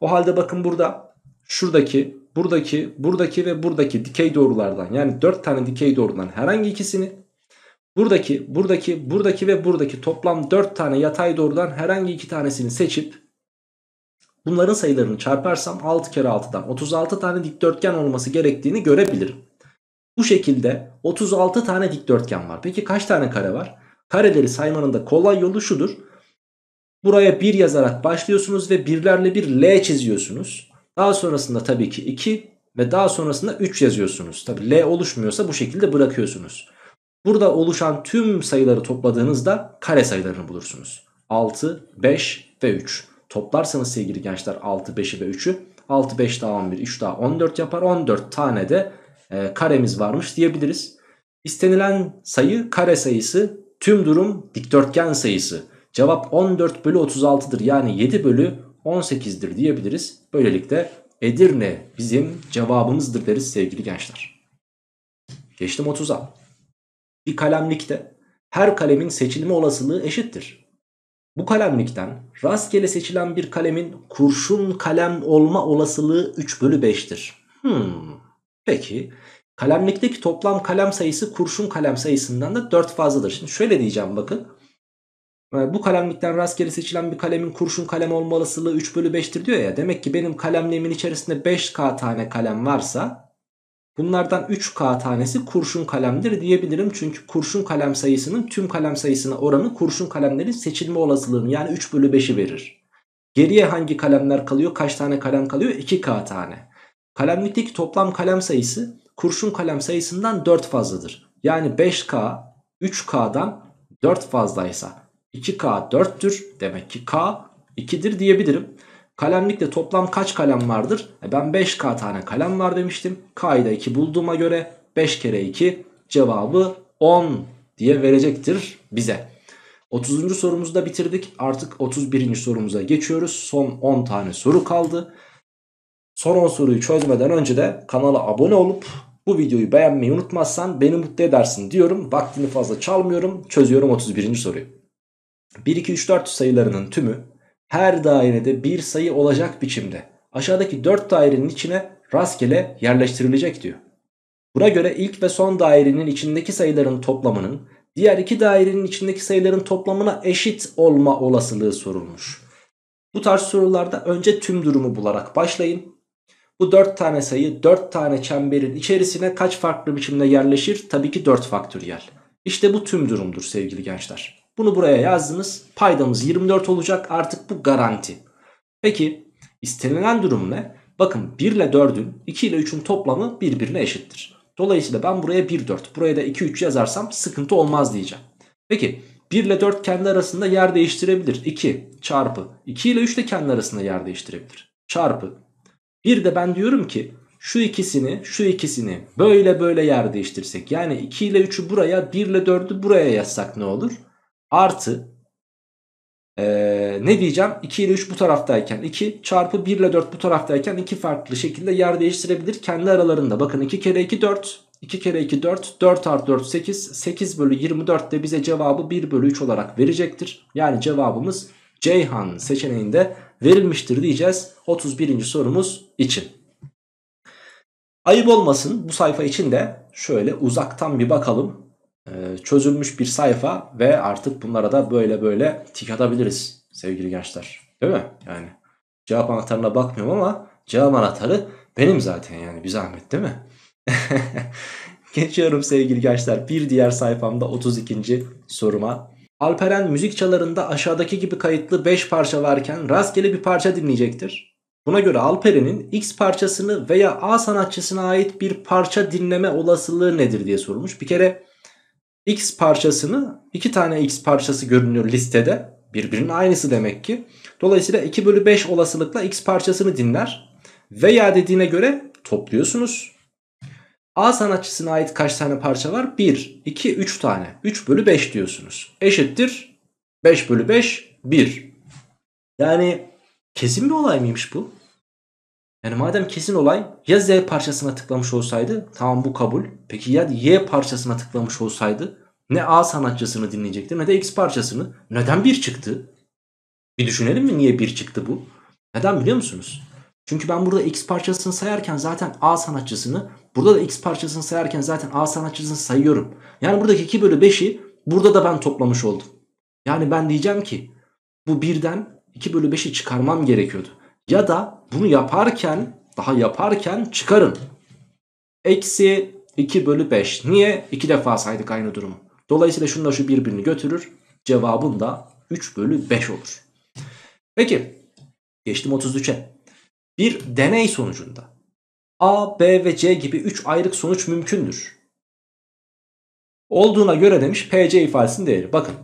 O halde bakın burada şuradaki, buradaki, buradaki ve buradaki dikey doğrulardan yani dört tane dikey doğrudan herhangi ikisini buradaki, buradaki, buradaki ve buradaki toplam dört tane yatay doğrudan herhangi iki tanesini seçip Bunların sayılarını çarparsam 6 kere 6'dan 36 tane dikdörtgen olması gerektiğini görebilirim. Bu şekilde 36 tane dikdörtgen var. Peki kaç tane kare var? Kareleri saymanın da kolay yolu şudur. Buraya 1 yazarak başlıyorsunuz ve birlerle bir L çiziyorsunuz. Daha sonrasında tabii ki 2 ve daha sonrasında 3 yazıyorsunuz. Tabii L oluşmuyorsa bu şekilde bırakıyorsunuz. Burada oluşan tüm sayıları topladığınızda kare sayılarını bulursunuz. 6, 5 ve 3. Toplarsanız sevgili gençler 6, 5'i ve 3'ü. 6, 5 daha 11, 3 daha 14 yapar. 14 tane de e, karemiz varmış diyebiliriz. İstenilen sayı kare sayısı, tüm durum dikdörtgen sayısı. Cevap 14 bölü 36'dır yani 7 bölü 18'dir diyebiliriz. Böylelikle Edirne bizim cevabımızdır deriz sevgili gençler. Geçtim 30'a. Bir kalemlikte her kalemin seçilme olasılığı eşittir. Bu kalemlikten rastgele seçilen bir kalemin kurşun kalem olma olasılığı 3 bölü 5'tir. Hmm. Peki kalemlikteki toplam kalem sayısı kurşun kalem sayısından da 4 fazladır. Şimdi şöyle diyeceğim bakın. Ee, bu kalemlikten rastgele seçilen bir kalemin kurşun kalem olma olasılığı 3 bölü 5'tir diyor ya. Demek ki benim kalemliğimin içerisinde 5K tane kalem varsa Bunlardan 3K tanesi kurşun kalemdir diyebilirim. Çünkü kurşun kalem sayısının tüm kalem sayısına oranı kurşun kalemlerin seçilme olasılığını yani 3 bölü 5'i verir. Geriye hangi kalemler kalıyor? Kaç tane kalem kalıyor? 2K tane. Kalemlikteki toplam kalem sayısı kurşun kalem sayısından 4 fazladır. Yani 5K 3K'dan 4 fazlaysa 2K 4'tür. Demek ki K 2'dir diyebilirim. Kalemlikte toplam kaç kalem vardır? E ben 5K tane kalem var demiştim. K'yı da 2 bulduğuma göre 5 kere 2 cevabı 10 diye verecektir bize. 30. sorumuzu da bitirdik. Artık 31. sorumuza geçiyoruz. Son 10 tane soru kaldı. Son 10 soruyu çözmeden önce de kanala abone olup bu videoyu beğenmeyi unutmazsan beni mutlu edersin diyorum. Vaktini fazla çalmıyorum. Çözüyorum 31. soruyu. 1, 2, 3, 4 sayılarının tümü her dairede bir sayı olacak biçimde aşağıdaki 4 dairenin içine rastgele yerleştirilecek diyor. Buna göre ilk ve son dairenin içindeki sayıların toplamının diğer iki dairenin içindeki sayıların toplamına eşit olma olasılığı sorulmuş. Bu tarz sorularda önce tüm durumu bularak başlayın. Bu 4 tane sayı 4 tane çemberin içerisine kaç farklı biçimde yerleşir? Tabii ki 4 faktöriyel. İşte bu tüm durumdur sevgili gençler. Bunu buraya yazdınız. Paydamız 24 olacak. Artık bu garanti. Peki istenilen durum ne? Bakın 1 ile 4'ün 2 ile 3'ün toplamı birbirine eşittir. Dolayısıyla ben buraya 1 4 buraya da 2 3 yazarsam sıkıntı olmaz diyeceğim. Peki 1 ile 4 kendi arasında yer değiştirebilir. 2 çarpı 2 ile 3 de kendi arasında yer değiştirebilir. Çarpı. Bir de ben diyorum ki şu ikisini şu ikisini böyle böyle yer değiştirsek. Yani 2 ile 3'ü buraya 1 ile 4'ü buraya yazsak ne olur? artı ee, ne diyeceğim 2 ile 3 bu taraftayken 2 çarpı 1 ile 4 bu taraftayken iki farklı şekilde yer değiştirebilir kendi aralarında. Bakın 2 kere 2 4 2 kere 2 4 4 artı 4 8 8 bölü 24 de bize cevabı 1 bölü 3 olarak verecektir. Yani cevabımız Ceyhan seçeneğinde verilmiştir diyeceğiz 31. sorumuz için. Ayıp olmasın bu sayfa için de şöyle uzaktan bir bakalım e, çözülmüş bir sayfa ve artık bunlara da böyle böyle tik atabiliriz sevgili gençler. Değil mi? Yani cevap anahtarına bakmıyorum ama cevap anahtarı benim zaten yani bir zahmet değil mi? Geçiyorum sevgili gençler bir diğer sayfamda 32. soruma. Alperen müzik çalarında aşağıdaki gibi kayıtlı 5 parça varken rastgele bir parça dinleyecektir. Buna göre Alperen'in X parçasını veya A sanatçısına ait bir parça dinleme olasılığı nedir diye sorulmuş. Bir kere x parçasını iki tane x parçası görünüyor listede. Birbirinin aynısı demek ki. Dolayısıyla 2 bölü 5 olasılıkla x parçasını dinler. Veya dediğine göre topluyorsunuz. A sanatçısına ait kaç tane parça var? 1, 2, 3 tane. 3 bölü 5 diyorsunuz. Eşittir 5 bölü 5, 1. Yani kesin bir olay mıymış bu? Yani madem kesin olay ya Z parçasına tıklamış olsaydı tamam bu kabul. Peki ya Y parçasına tıklamış olsaydı ne A sanatçısını dinleyecekti ne de X parçasını. Neden bir çıktı? Bir düşünelim mi niye bir çıktı bu? Neden biliyor musunuz? Çünkü ben burada X parçasını sayarken zaten A sanatçısını burada da X parçasını sayarken zaten A sanatçısını sayıyorum. Yani buradaki 2 bölü 5'i burada da ben toplamış oldum. Yani ben diyeceğim ki bu birden 2 bölü 5'i çıkarmam gerekiyordu. Ya da bunu yaparken daha yaparken çıkarın. Eksi 2 bölü 5. Niye? 2 defa saydık aynı durumu. Dolayısıyla şunla şu birbirini götürür. Cevabın da 3 bölü 5 olur. Peki geçtim 33'e. Bir deney sonucunda A, B ve C gibi 3 ayrık sonuç mümkündür. Olduğuna göre demiş PC ifadesinin değeri. Bakın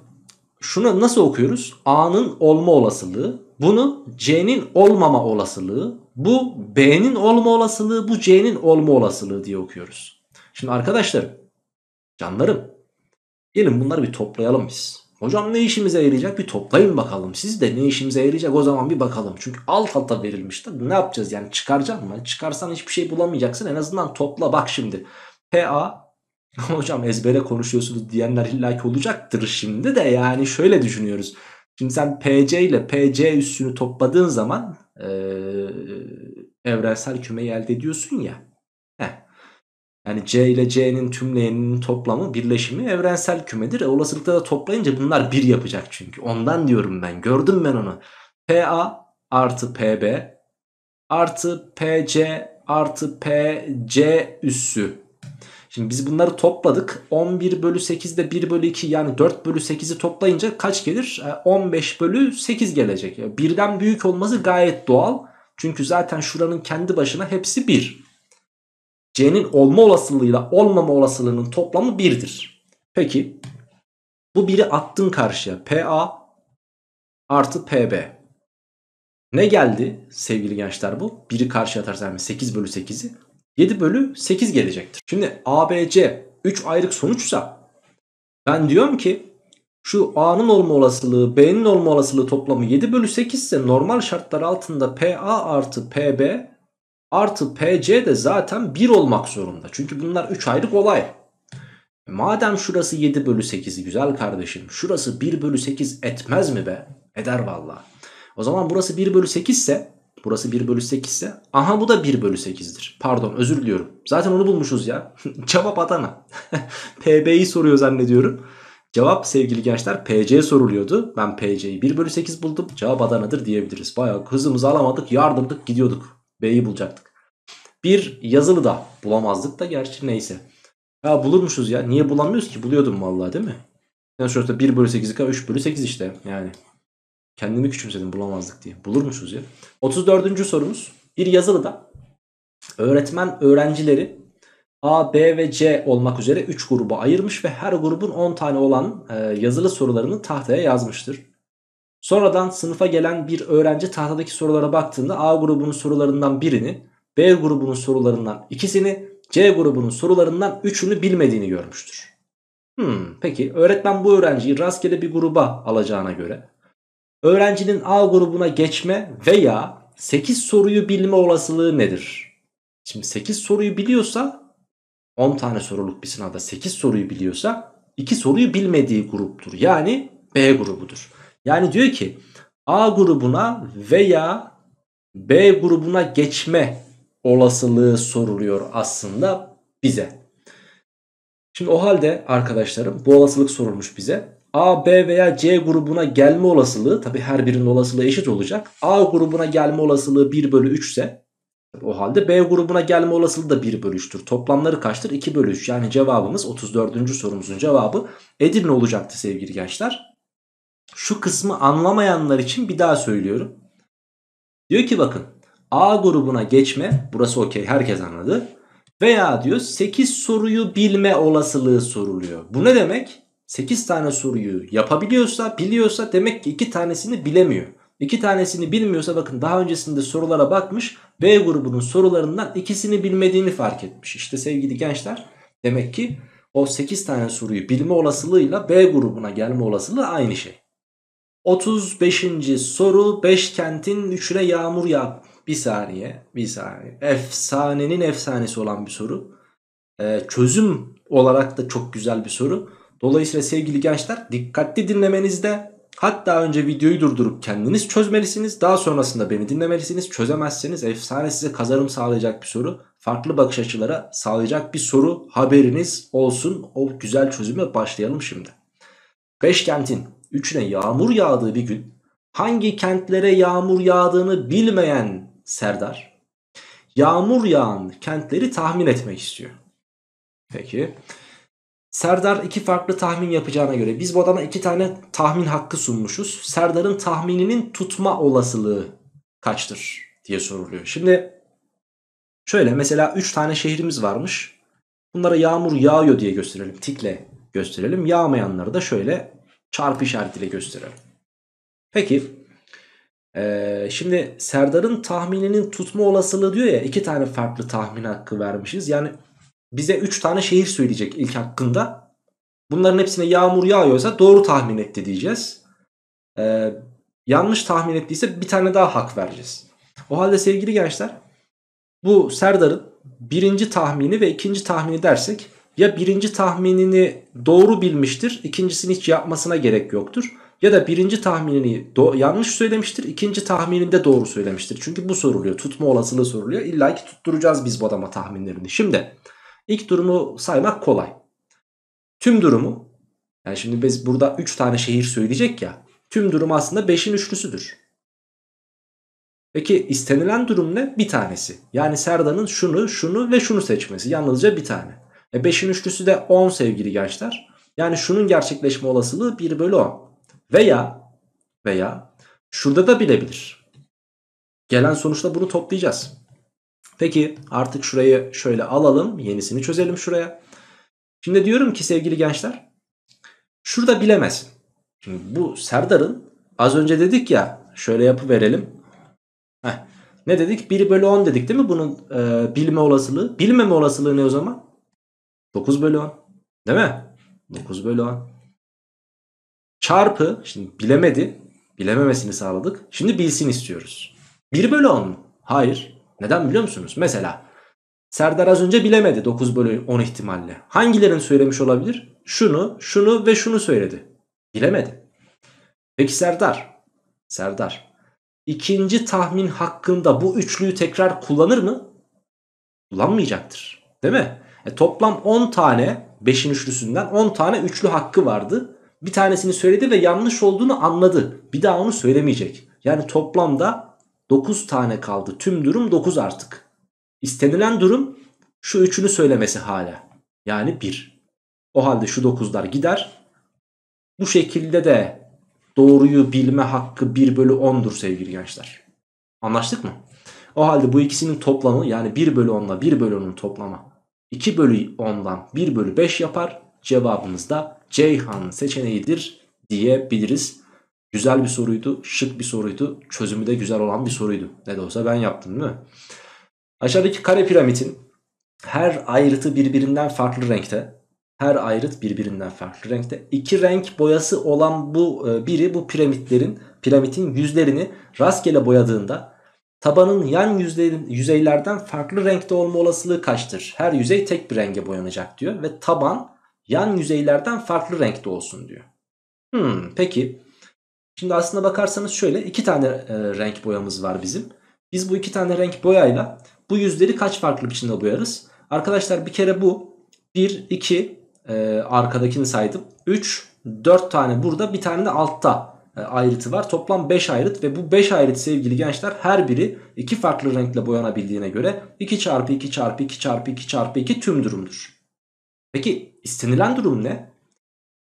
şunu nasıl okuyoruz? A'nın olma olasılığı bunu C'nin olmama olasılığı, bu B'nin olma olasılığı, bu C'nin olma olasılığı diye okuyoruz. Şimdi arkadaşlarım, canlarım, gelin bunları bir toplayalım biz. Hocam ne işimize yarayacak bir toplayın bakalım. Siz de ne işimize yarayacak o zaman bir bakalım. Çünkü alt alta verilmiş de ne yapacağız yani çıkaracak mı? Çıkarsan hiçbir şey bulamayacaksın en azından topla bak şimdi. PA hocam ezbere konuşuyorsunuz diyenler illaki olacaktır şimdi de yani şöyle düşünüyoruz. Şimdi sen PC ile PC üssünü topladığın zaman e, evrensel kümeyi elde ediyorsun ya. Heh. Yani C ile C'nin tümleyeninin toplamı birleşimi evrensel kümedir. E, olasılıkla da toplayınca bunlar bir yapacak çünkü. Ondan diyorum ben. Gördüm ben onu. PA artı PB artı PC artı PC üssü Şimdi biz bunları topladık. 11 bölü 8 de 1 bölü 2 yani 4 bölü 8'i toplayınca kaç gelir? 15 e, bölü 8 gelecek. E, birden büyük olması gayet doğal. Çünkü zaten şuranın kendi başına hepsi 1. C'nin olma olasılığıyla olmama olasılığının toplamı 1'dir. Peki bu 1'i attın karşıya. PA artı PB. Ne geldi sevgili gençler bu? 1'i karşıya atarsan yani 8 bölü 8'i. 7 bölü 8 gelecektir. Şimdi ABC 3 ayrık sonuçsa ben diyorum ki şu A'nın olma olasılığı B'nin olma olasılığı toplamı 7 bölü 8 ise normal şartlar altında PA artı PB artı PC de zaten 1 olmak zorunda. Çünkü bunlar 3 ayrık olay. Madem şurası 7 bölü 8 güzel kardeşim şurası 1 bölü 8 etmez mi be? Eder valla. O zaman burası 1 bölü 8 ise Burası 1 bölü 8 ise aha bu da 1 bölü 8'dir. Pardon özür diliyorum. Zaten onu bulmuşuz ya. Cevap Adana. PB'yi soruyor zannediyorum. Cevap sevgili gençler PC soruluyordu. Ben PC'yi 1 bölü 8 buldum. Cevap Adana'dır diyebiliriz. Bayağı hızımızı alamadık yardırdık gidiyorduk. B'yi bulacaktık. Bir yazılı da bulamazdık da gerçi neyse. Ya bulurmuşuz ya. Niye bulamıyoruz ki? Buluyordum vallahi değil mi? Yani şurada 1 bölü 8'i 3 bölü 8 işte yani. Kendimi küçümsedim bulamazdık diye. Bulur musunuz ya? 34. sorumuz. Bir yazılıda öğretmen öğrencileri A, B ve C olmak üzere 3 gruba ayırmış ve her grubun 10 tane olan e, yazılı sorularını tahtaya yazmıştır. Sonradan sınıfa gelen bir öğrenci tahtadaki sorulara baktığında A grubunun sorularından birini, B grubunun sorularından ikisini, C grubunun sorularından üçünü bilmediğini görmüştür. Hmm, peki öğretmen bu öğrenciyi rastgele bir gruba alacağına göre Öğrencinin A grubuna geçme veya 8 soruyu bilme olasılığı nedir? Şimdi 8 soruyu biliyorsa 10 tane soruluk bir sınavda 8 soruyu biliyorsa 2 soruyu bilmediği gruptur. Yani B grubudur. Yani diyor ki A grubuna veya B grubuna geçme olasılığı soruluyor aslında bize. Şimdi o halde arkadaşlarım bu olasılık sorulmuş bize. A, B veya C grubuna gelme olasılığı tabi her birinin olasılığı eşit olacak. A grubuna gelme olasılığı 1 bölü 3 ise o halde B grubuna gelme olasılığı da 1 bölü 3'tür. Toplamları kaçtır? 2 bölü 3. Yani cevabımız 34. sorumuzun cevabı Edirne olacaktı sevgili gençler. Şu kısmı anlamayanlar için bir daha söylüyorum. Diyor ki bakın A grubuna geçme burası okey herkes anladı. Veya diyor 8 soruyu bilme olasılığı soruluyor. Bu ne demek? 8 tane soruyu yapabiliyorsa biliyorsa demek ki 2 tanesini bilemiyor. 2 tanesini bilmiyorsa bakın daha öncesinde sorulara bakmış B grubunun sorularından ikisini bilmediğini fark etmiş. İşte sevgili gençler demek ki o 8 tane soruyu bilme olasılığıyla B grubuna gelme olasılığı aynı şey. 35. soru 5 kentin üçüne yağmur yağ. Bir saniye bir saniye efsanenin efsanesi olan bir soru. Ee, çözüm olarak da çok güzel bir soru. Dolayısıyla sevgili gençler dikkatli dinlemenizde hatta önce videoyu durdurup kendiniz çözmelisiniz. Daha sonrasında beni dinlemelisiniz. Çözemezseniz efsane size kazarım sağlayacak bir soru. Farklı bakış açılara sağlayacak bir soru haberiniz olsun. O güzel çözüme başlayalım şimdi. Beş kentin üçüne yağmur yağdığı bir gün hangi kentlere yağmur yağdığını bilmeyen Serdar yağmur yağan kentleri tahmin etmek istiyor. Peki. Serdar iki farklı tahmin yapacağına göre biz bu adama iki tane tahmin hakkı sunmuşuz. Serdar'ın tahmininin tutma olasılığı kaçtır diye soruluyor. Şimdi şöyle mesela 3 tane şehrimiz varmış. Bunlara yağmur yağıyor diye gösterelim. Tikle gösterelim. Yağmayanları da şöyle çarpı işaretiyle gösterelim. Peki ee, şimdi Serdar'ın tahmininin tutma olasılığı diyor ya iki tane farklı tahmin hakkı vermişiz. Yani bize 3 tane şehir söyleyecek ilk hakkında. Bunların hepsine yağmur yağıyorsa doğru tahmin etti diyeceğiz. Ee, yanlış tahmin ettiyse bir tane daha hak vereceğiz. O halde sevgili gençler bu Serdar'ın birinci tahmini ve ikinci tahmini dersek ya birinci tahminini doğru bilmiştir ikincisini hiç yapmasına gerek yoktur. Ya da birinci tahminini yanlış söylemiştir ikinci tahmininde doğru söylemiştir. Çünkü bu soruluyor tutma olasılığı soruluyor illa ki tutturacağız biz bu adama tahminlerini. Şimdi İlk durumu saymak kolay. Tüm durumu yani şimdi biz burada 3 tane şehir söyleyecek ya. Tüm durum aslında 5'in üçlüsüdür. Peki istenilen durum ne? Bir tanesi. Yani Serdan'ın şunu, şunu ve şunu seçmesi. Yalnızca bir tane. E 5'in üçlüsü de 10 sevgili gençler. Yani şunun gerçekleşme olasılığı 1 bölü 10. Veya veya şurada da bilebilir. Gelen sonuçta bunu toplayacağız. Peki artık şurayı şöyle alalım. Yenisini çözelim şuraya. Şimdi diyorum ki sevgili gençler. Şurada bilemez. Şimdi bu Serdar'ın az önce dedik ya şöyle yapı verelim. Heh, ne dedik? 1 bölü 10 dedik değil mi? Bunun e, bilme olasılığı. Bilmeme olasılığı ne o zaman? 9 bölü 10. Değil mi? 9 bölü 10. Çarpı. Şimdi bilemedi. Bilememesini sağladık. Şimdi bilsin istiyoruz. 1 bölü 10 mu? Hayır. Neden biliyor musunuz? Mesela Serdar az önce bilemedi 9 bölü 10 ihtimalle. Hangilerini söylemiş olabilir? Şunu, şunu ve şunu söyledi. Bilemedi. Peki Serdar. Serdar. İkinci tahmin hakkında bu üçlüyü tekrar kullanır mı? Kullanmayacaktır. Değil mi? E, toplam 10 tane 5'in üçlüsünden 10 tane üçlü hakkı vardı. Bir tanesini söyledi ve yanlış olduğunu anladı. Bir daha onu söylemeyecek. Yani toplamda 9 tane kaldı. Tüm durum 9 artık. İstenilen durum şu üçünü söylemesi hala. Yani 1. O halde şu 9'lar gider. Bu şekilde de doğruyu bilme hakkı 1 bölü 10'dur sevgili gençler. Anlaştık mı? O halde bu ikisinin toplamı yani 1 bölü 10 ile 1 bölü 10'un toplamı 2 bölü 10'dan 1 bölü 5 yapar. Cevabımız da Ceyhan seçeneğidir diyebiliriz. Güzel bir soruydu, şık bir soruydu, çözümü de güzel olan bir soruydu. Ne de olsa ben yaptım değil mi? Aşağıdaki kare piramidin her ayrıtı birbirinden farklı renkte. Her ayrıt birbirinden farklı renkte. İki renk boyası olan bu e, biri bu piramitlerin piramitin yüzlerini rastgele boyadığında tabanın yan yüzlerin, yüzeylerden farklı renkte olma olasılığı kaçtır? Her yüzey tek bir renge boyanacak diyor ve taban yan yüzeylerden farklı renkte olsun diyor. Hmm, peki Şimdi aslında bakarsanız şöyle iki tane e, renk boyamız var bizim. Biz bu iki tane renk boyayla bu yüzleri kaç farklı biçimde boyarız? Arkadaşlar bir kere bu 1, 2 e, arkadakini saydım. 3, 4 tane burada bir tane de altta e, ayrıtı var. Toplam 5 ayrıt ve bu 5 ayrıt sevgili gençler her biri iki farklı renkle boyanabildiğine göre 2 çarpı 2 çarpı 2 çarpı 2 çarpı 2 tüm durumdur. Peki istenilen durum ne?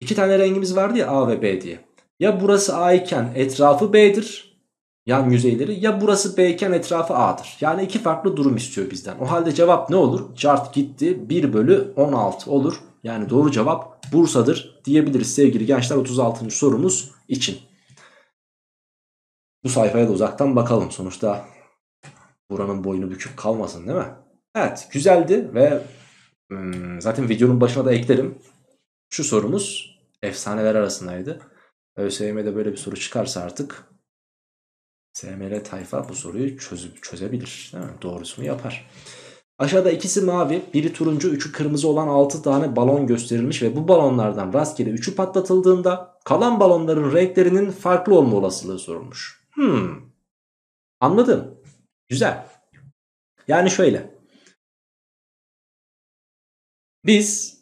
İki tane rengimiz vardı ya A ve B diye. Ya burası A iken etrafı B'dir. Yan yüzeyleri. Ya burası B iken etrafı A'dır. Yani iki farklı durum istiyor bizden. O halde cevap ne olur? Chart gitti. 1 bölü 16 olur. Yani doğru cevap Bursa'dır diyebiliriz sevgili gençler 36. sorumuz için. Bu sayfaya da uzaktan bakalım sonuçta buranın boynu bükük kalmasın değil mi? Evet güzeldi ve hmm, zaten videonun başına da eklerim. Şu sorumuz efsaneler arasındaydı. ÖSYM'de böyle bir soru çıkarsa artık SML tayfa bu soruyu çözüp çözebilir. Değil mi? Doğrusunu yapar. Aşağıda ikisi mavi, biri turuncu, üçü kırmızı olan 6 tane balon gösterilmiş ve bu balonlardan rastgele üçü patlatıldığında kalan balonların renklerinin farklı olma olasılığı sorulmuş. Hmm. Anladım. Güzel. Yani şöyle. Biz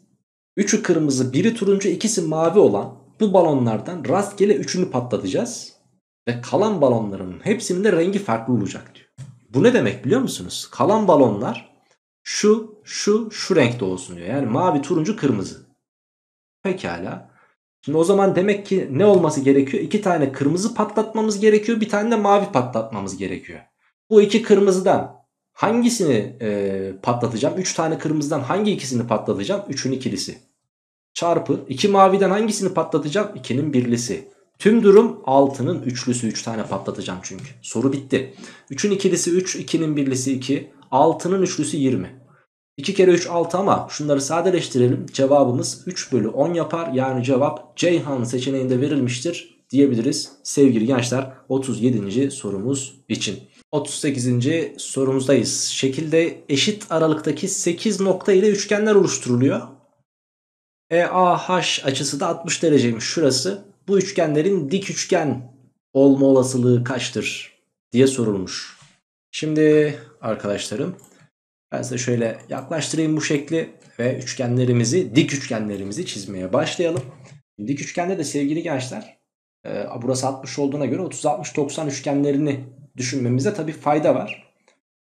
3'ü kırmızı, biri turuncu, ikisi mavi olan bu balonlardan rastgele üçünü patlatacağız. Ve kalan balonların hepsinin de rengi farklı olacak diyor. Bu ne demek biliyor musunuz? Kalan balonlar şu, şu, şu renkte olsun diyor. Yani mavi, turuncu, kırmızı. Pekala. Şimdi o zaman demek ki ne olması gerekiyor? İki tane kırmızı patlatmamız gerekiyor. Bir tane de mavi patlatmamız gerekiyor. Bu iki kırmızıdan hangisini e, patlatacağım? Üç tane kırmızıdan hangi ikisini patlatacağım? Üçün ikilisi çarpı 2 maviden hangisini patlatacağım? 2'nin birlisi. Tüm durum 6'nın üçlüsü 3 üç tane patlatacağım çünkü. Soru bitti. 3'ün ikilisi 3, 2'nin birlisi 2, 6'nın üçlüsü 20. 2 kere 3 6 ama şunları sadeleştirelim. Cevabımız 3 bölü 10 yapar. Yani cevap Ceyhan seçeneğinde verilmiştir diyebiliriz. Sevgili gençler 37. sorumuz için. 38. sorumuzdayız. Şekilde eşit aralıktaki 8 nokta ile üçgenler oluşturuluyor. EAH açısı da 60 dereceymiş şurası. Bu üçgenlerin dik üçgen olma olasılığı kaçtır diye sorulmuş. Şimdi arkadaşlarım ben size şöyle yaklaştırayım bu şekli ve üçgenlerimizi dik üçgenlerimizi çizmeye başlayalım. Dik üçgende de sevgili gençler e, burası 60 olduğuna göre 30-60-90 üçgenlerini düşünmemize tabi fayda var.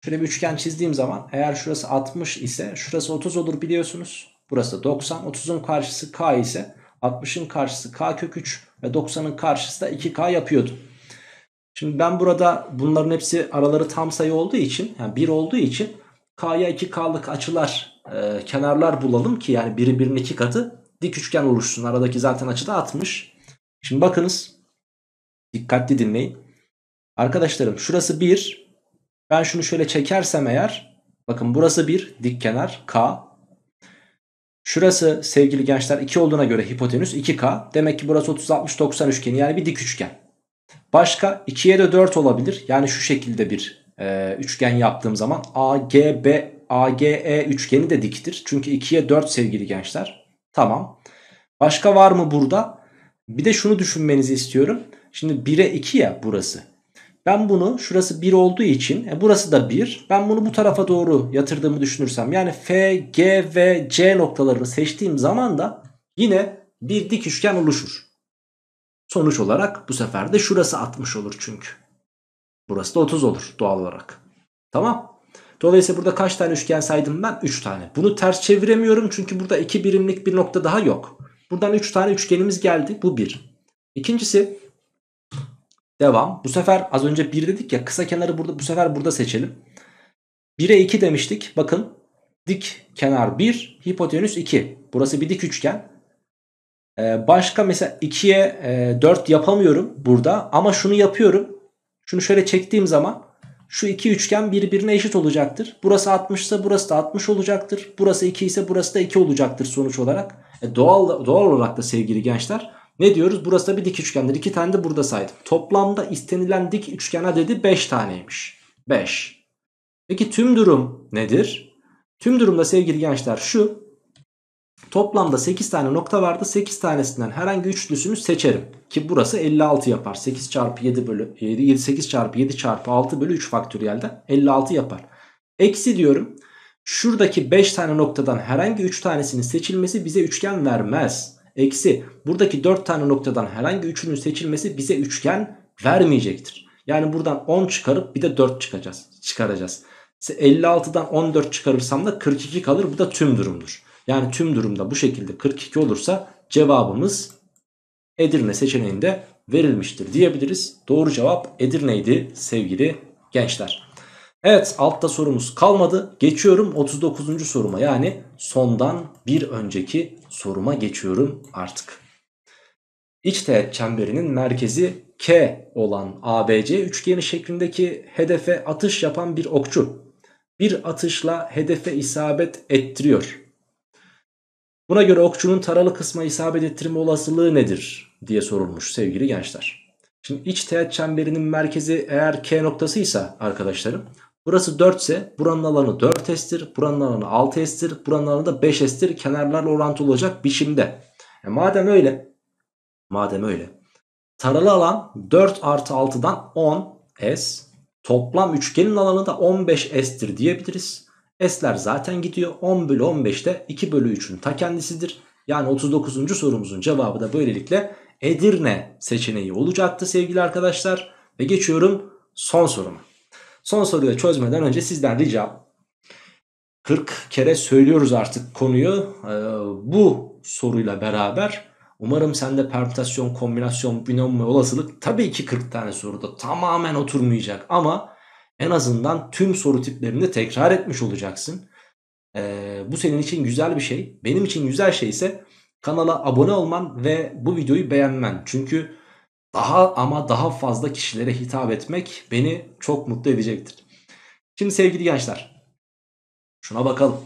Şöyle bir üçgen çizdiğim zaman eğer şurası 60 ise şurası 30 olur biliyorsunuz. Burası 90. 30'un karşısı k ise 60'ın karşısı k kök 3 ve 90'ın karşısı da 2k yapıyordu. Şimdi ben burada bunların hepsi araları tam sayı olduğu için yani 1 olduğu için k'ya 2k'lık açılar e, kenarlar bulalım ki yani biri birinin iki katı dik üçgen oluşsun. Aradaki zaten açı da 60. Şimdi bakınız dikkatli dinleyin. Arkadaşlarım şurası 1 ben şunu şöyle çekersem eğer bakın burası 1 dik kenar k Şurası sevgili gençler 2 olduğuna göre hipotenüs 2K. Demek ki burası 30-60-90 üçgeni yani bir dik üçgen. Başka 2'ye de 4 olabilir. Yani şu şekilde bir e, üçgen yaptığım zaman AGB, AGE üçgeni de diktir. Çünkü 2'ye 4 sevgili gençler. Tamam. Başka var mı burada? Bir de şunu düşünmenizi istiyorum. Şimdi 1'e 2 ya burası. Ben bunu şurası 1 olduğu için e, burası da 1. Ben bunu bu tarafa doğru yatırdığımı düşünürsem yani F, G ve C noktalarını seçtiğim zaman da yine bir dik üçgen oluşur. Sonuç olarak bu sefer de şurası 60 olur çünkü. Burası da 30 olur doğal olarak. Tamam. Dolayısıyla burada kaç tane üçgen saydım ben? 3 tane. Bunu ters çeviremiyorum çünkü burada 2 birimlik bir nokta daha yok. Buradan 3 üç tane üçgenimiz geldi. Bu 1. İkincisi Devam. Bu sefer az önce 1 dedik ya kısa kenarı burada bu sefer burada seçelim. 1'e 2 demiştik. Bakın dik kenar 1 hipotenüs 2. Burası bir dik üçgen. Ee, başka mesela 2'ye e, 4 yapamıyorum burada ama şunu yapıyorum. Şunu şöyle çektiğim zaman şu iki üçgen birbirine eşit olacaktır. Burası 60 ise burası da 60 olacaktır. Burası 2 ise burası da 2 olacaktır sonuç olarak. E doğal, doğal olarak da sevgili gençler ne diyoruz? Burası da bir dik üçgendir. İki tane de burada saydım. Toplamda istenilen dik üçgen dedi 5 taneymiş. 5. Peki tüm durum nedir? Tüm durumda sevgili gençler şu. Toplamda 8 tane nokta vardı. 8 tanesinden herhangi üçlüsünü seçerim. Ki burası 56 yapar. 8 çarpı 7 bölü 7, 8 çarpı 7 çarpı 6 bölü 3 faktöriyelde 56 yapar. Eksi diyorum. Şuradaki 5 tane noktadan herhangi 3 tanesinin seçilmesi bize üçgen vermez eksi buradaki 4 tane noktadan herhangi üçünün seçilmesi bize üçgen vermeyecektir. Yani buradan 10 çıkarıp bir de 4 çıkacağız, çıkaracağız. 56'dan 14 çıkarırsam da 42 kalır. Bu da tüm durumdur. Yani tüm durumda bu şekilde 42 olursa cevabımız Edirne seçeneğinde verilmiştir diyebiliriz. Doğru cevap Edirne'ydi sevgili gençler. Evet altta sorumuz kalmadı. Geçiyorum 39. soruma yani sondan bir önceki soruma geçiyorum artık. İç teğet çemberinin merkezi K olan ABC üçgeni şeklindeki hedefe atış yapan bir okçu bir atışla hedefe isabet ettiriyor. Buna göre okçunun taralı kısma isabet ettirme olasılığı nedir diye sorulmuş sevgili gençler. Şimdi iç teğet çemberinin merkezi eğer K noktası ise arkadaşlarım Burası 4 ise buranın alanı 4 estir. Buranın alanı 6 estir. Buranın alanı da 5 estir. Kenarlarla orantılı olacak biçimde. E madem öyle. Madem öyle. Taralı alan 4 artı 6'dan 10 s. Toplam üçgenin alanı da 15 s'tir diyebiliriz. S'ler zaten gidiyor. 10 bölü 15'te 2 bölü 3'ün ta kendisidir. Yani 39. sorumuzun cevabı da böylelikle Edirne seçeneği olacaktı sevgili arkadaşlar. Ve geçiyorum son soruma. Son soruyu çözmeden önce sizden ricam 40 kere söylüyoruz artık konuyu ee, bu soruyla beraber umarım sende permütasyon, kombinasyon, binom ve olasılık tabii ki 40 tane soruda tamamen oturmayacak ama en azından tüm soru tiplerini tekrar etmiş olacaksın. Ee, bu senin için güzel bir şey. Benim için güzel şey ise kanala abone olman ve bu videoyu beğenmen. Çünkü daha ama daha fazla kişilere hitap etmek beni çok mutlu edecektir. Şimdi sevgili gençler şuna bakalım.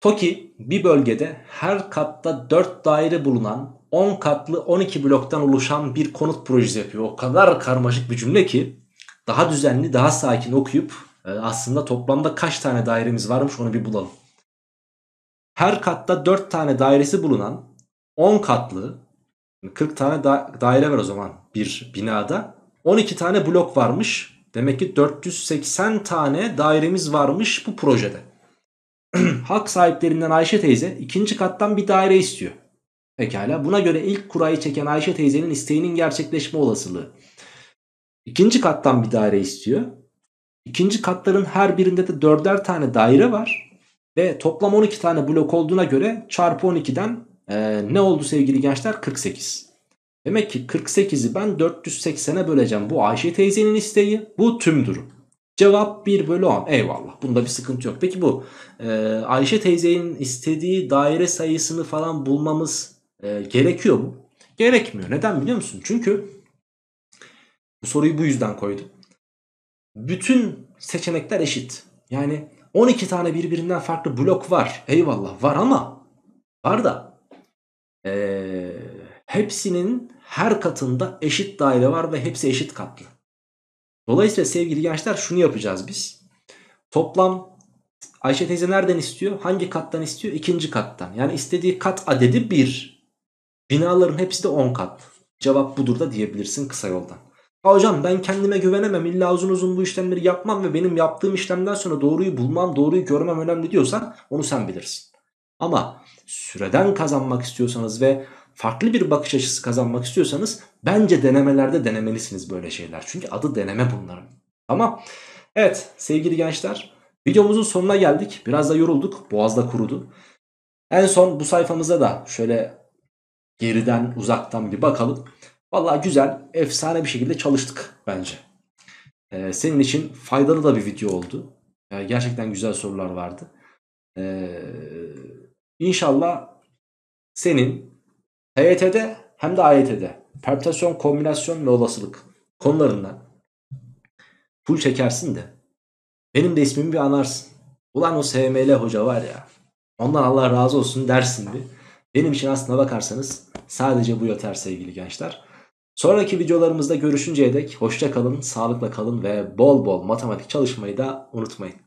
TOKİ bir bölgede her katta 4 daire bulunan 10 katlı 12 bloktan oluşan bir konut projesi yapıyor. O kadar karmaşık bir cümle ki daha düzenli daha sakin okuyup e, aslında toplamda kaç tane dairemiz varmış onu bir bulalım. Her katta 4 tane dairesi bulunan 10 katlı 40 tane da daire var o zaman bir binada. 12 tane blok varmış. Demek ki 480 tane dairemiz varmış bu projede. Hak sahiplerinden Ayşe teyze ikinci kattan bir daire istiyor. Pekala buna göre ilk kurayı çeken Ayşe teyzenin isteğinin gerçekleşme olasılığı. İkinci kattan bir daire istiyor. İkinci katların her birinde de dörder tane daire var. Ve toplam 12 tane blok olduğuna göre çarpı 12'den ee, ne oldu sevgili gençler? 48. Demek ki 48'i ben 480'e böleceğim. Bu Ayşe teyzenin isteği. Bu tüm durum. Cevap 1 bölü 10. Eyvallah. Bunda bir sıkıntı yok. Peki bu e, Ayşe teyzenin istediği daire sayısını falan bulmamız e, gerekiyor mu? Gerekmiyor. Neden biliyor musun? Çünkü bu soruyu bu yüzden koydum. Bütün seçenekler eşit. Yani 12 tane birbirinden farklı blok var. Eyvallah var ama var da e, hepsinin her katında eşit daire var ve hepsi eşit katlı. Dolayısıyla sevgili gençler şunu yapacağız biz. Toplam Ayşe teyze nereden istiyor? Hangi kattan istiyor? İkinci kattan. Yani istediği kat adedi 1. Binaların hepsi de 10 kat. Cevap budur da diyebilirsin kısa yoldan. Ha hocam ben kendime güvenemem. İlla uzun uzun bu işlemleri yapmam ve benim yaptığım işlemden sonra doğruyu bulmam, doğruyu görmem önemli diyorsan onu sen bilirsin. Ama süreden kazanmak istiyorsanız ve farklı bir bakış açısı kazanmak istiyorsanız bence denemelerde denemelisiniz böyle şeyler. Çünkü adı deneme bunların. Ama evet sevgili gençler videomuzun sonuna geldik. Biraz da yorulduk. boğaz da kurudu. En son bu sayfamıza da şöyle geriden uzaktan bir bakalım. vallahi güzel, efsane bir şekilde çalıştık bence. Ee, senin için faydalı da bir video oldu. Ee, gerçekten güzel sorular vardı. Ee, İnşallah senin HYT'de hem de AYT'de permütasyon, kombinasyon ve olasılık konularında full çekersin de benim de ismimi bir anarsın. Ulan o SML hoca var ya ondan Allah razı olsun dersin bir. Benim için aslına bakarsanız sadece bu yeter sevgili gençler. Sonraki videolarımızda görüşünceye dek hoşça kalın, sağlıkla kalın ve bol bol matematik çalışmayı da unutmayın.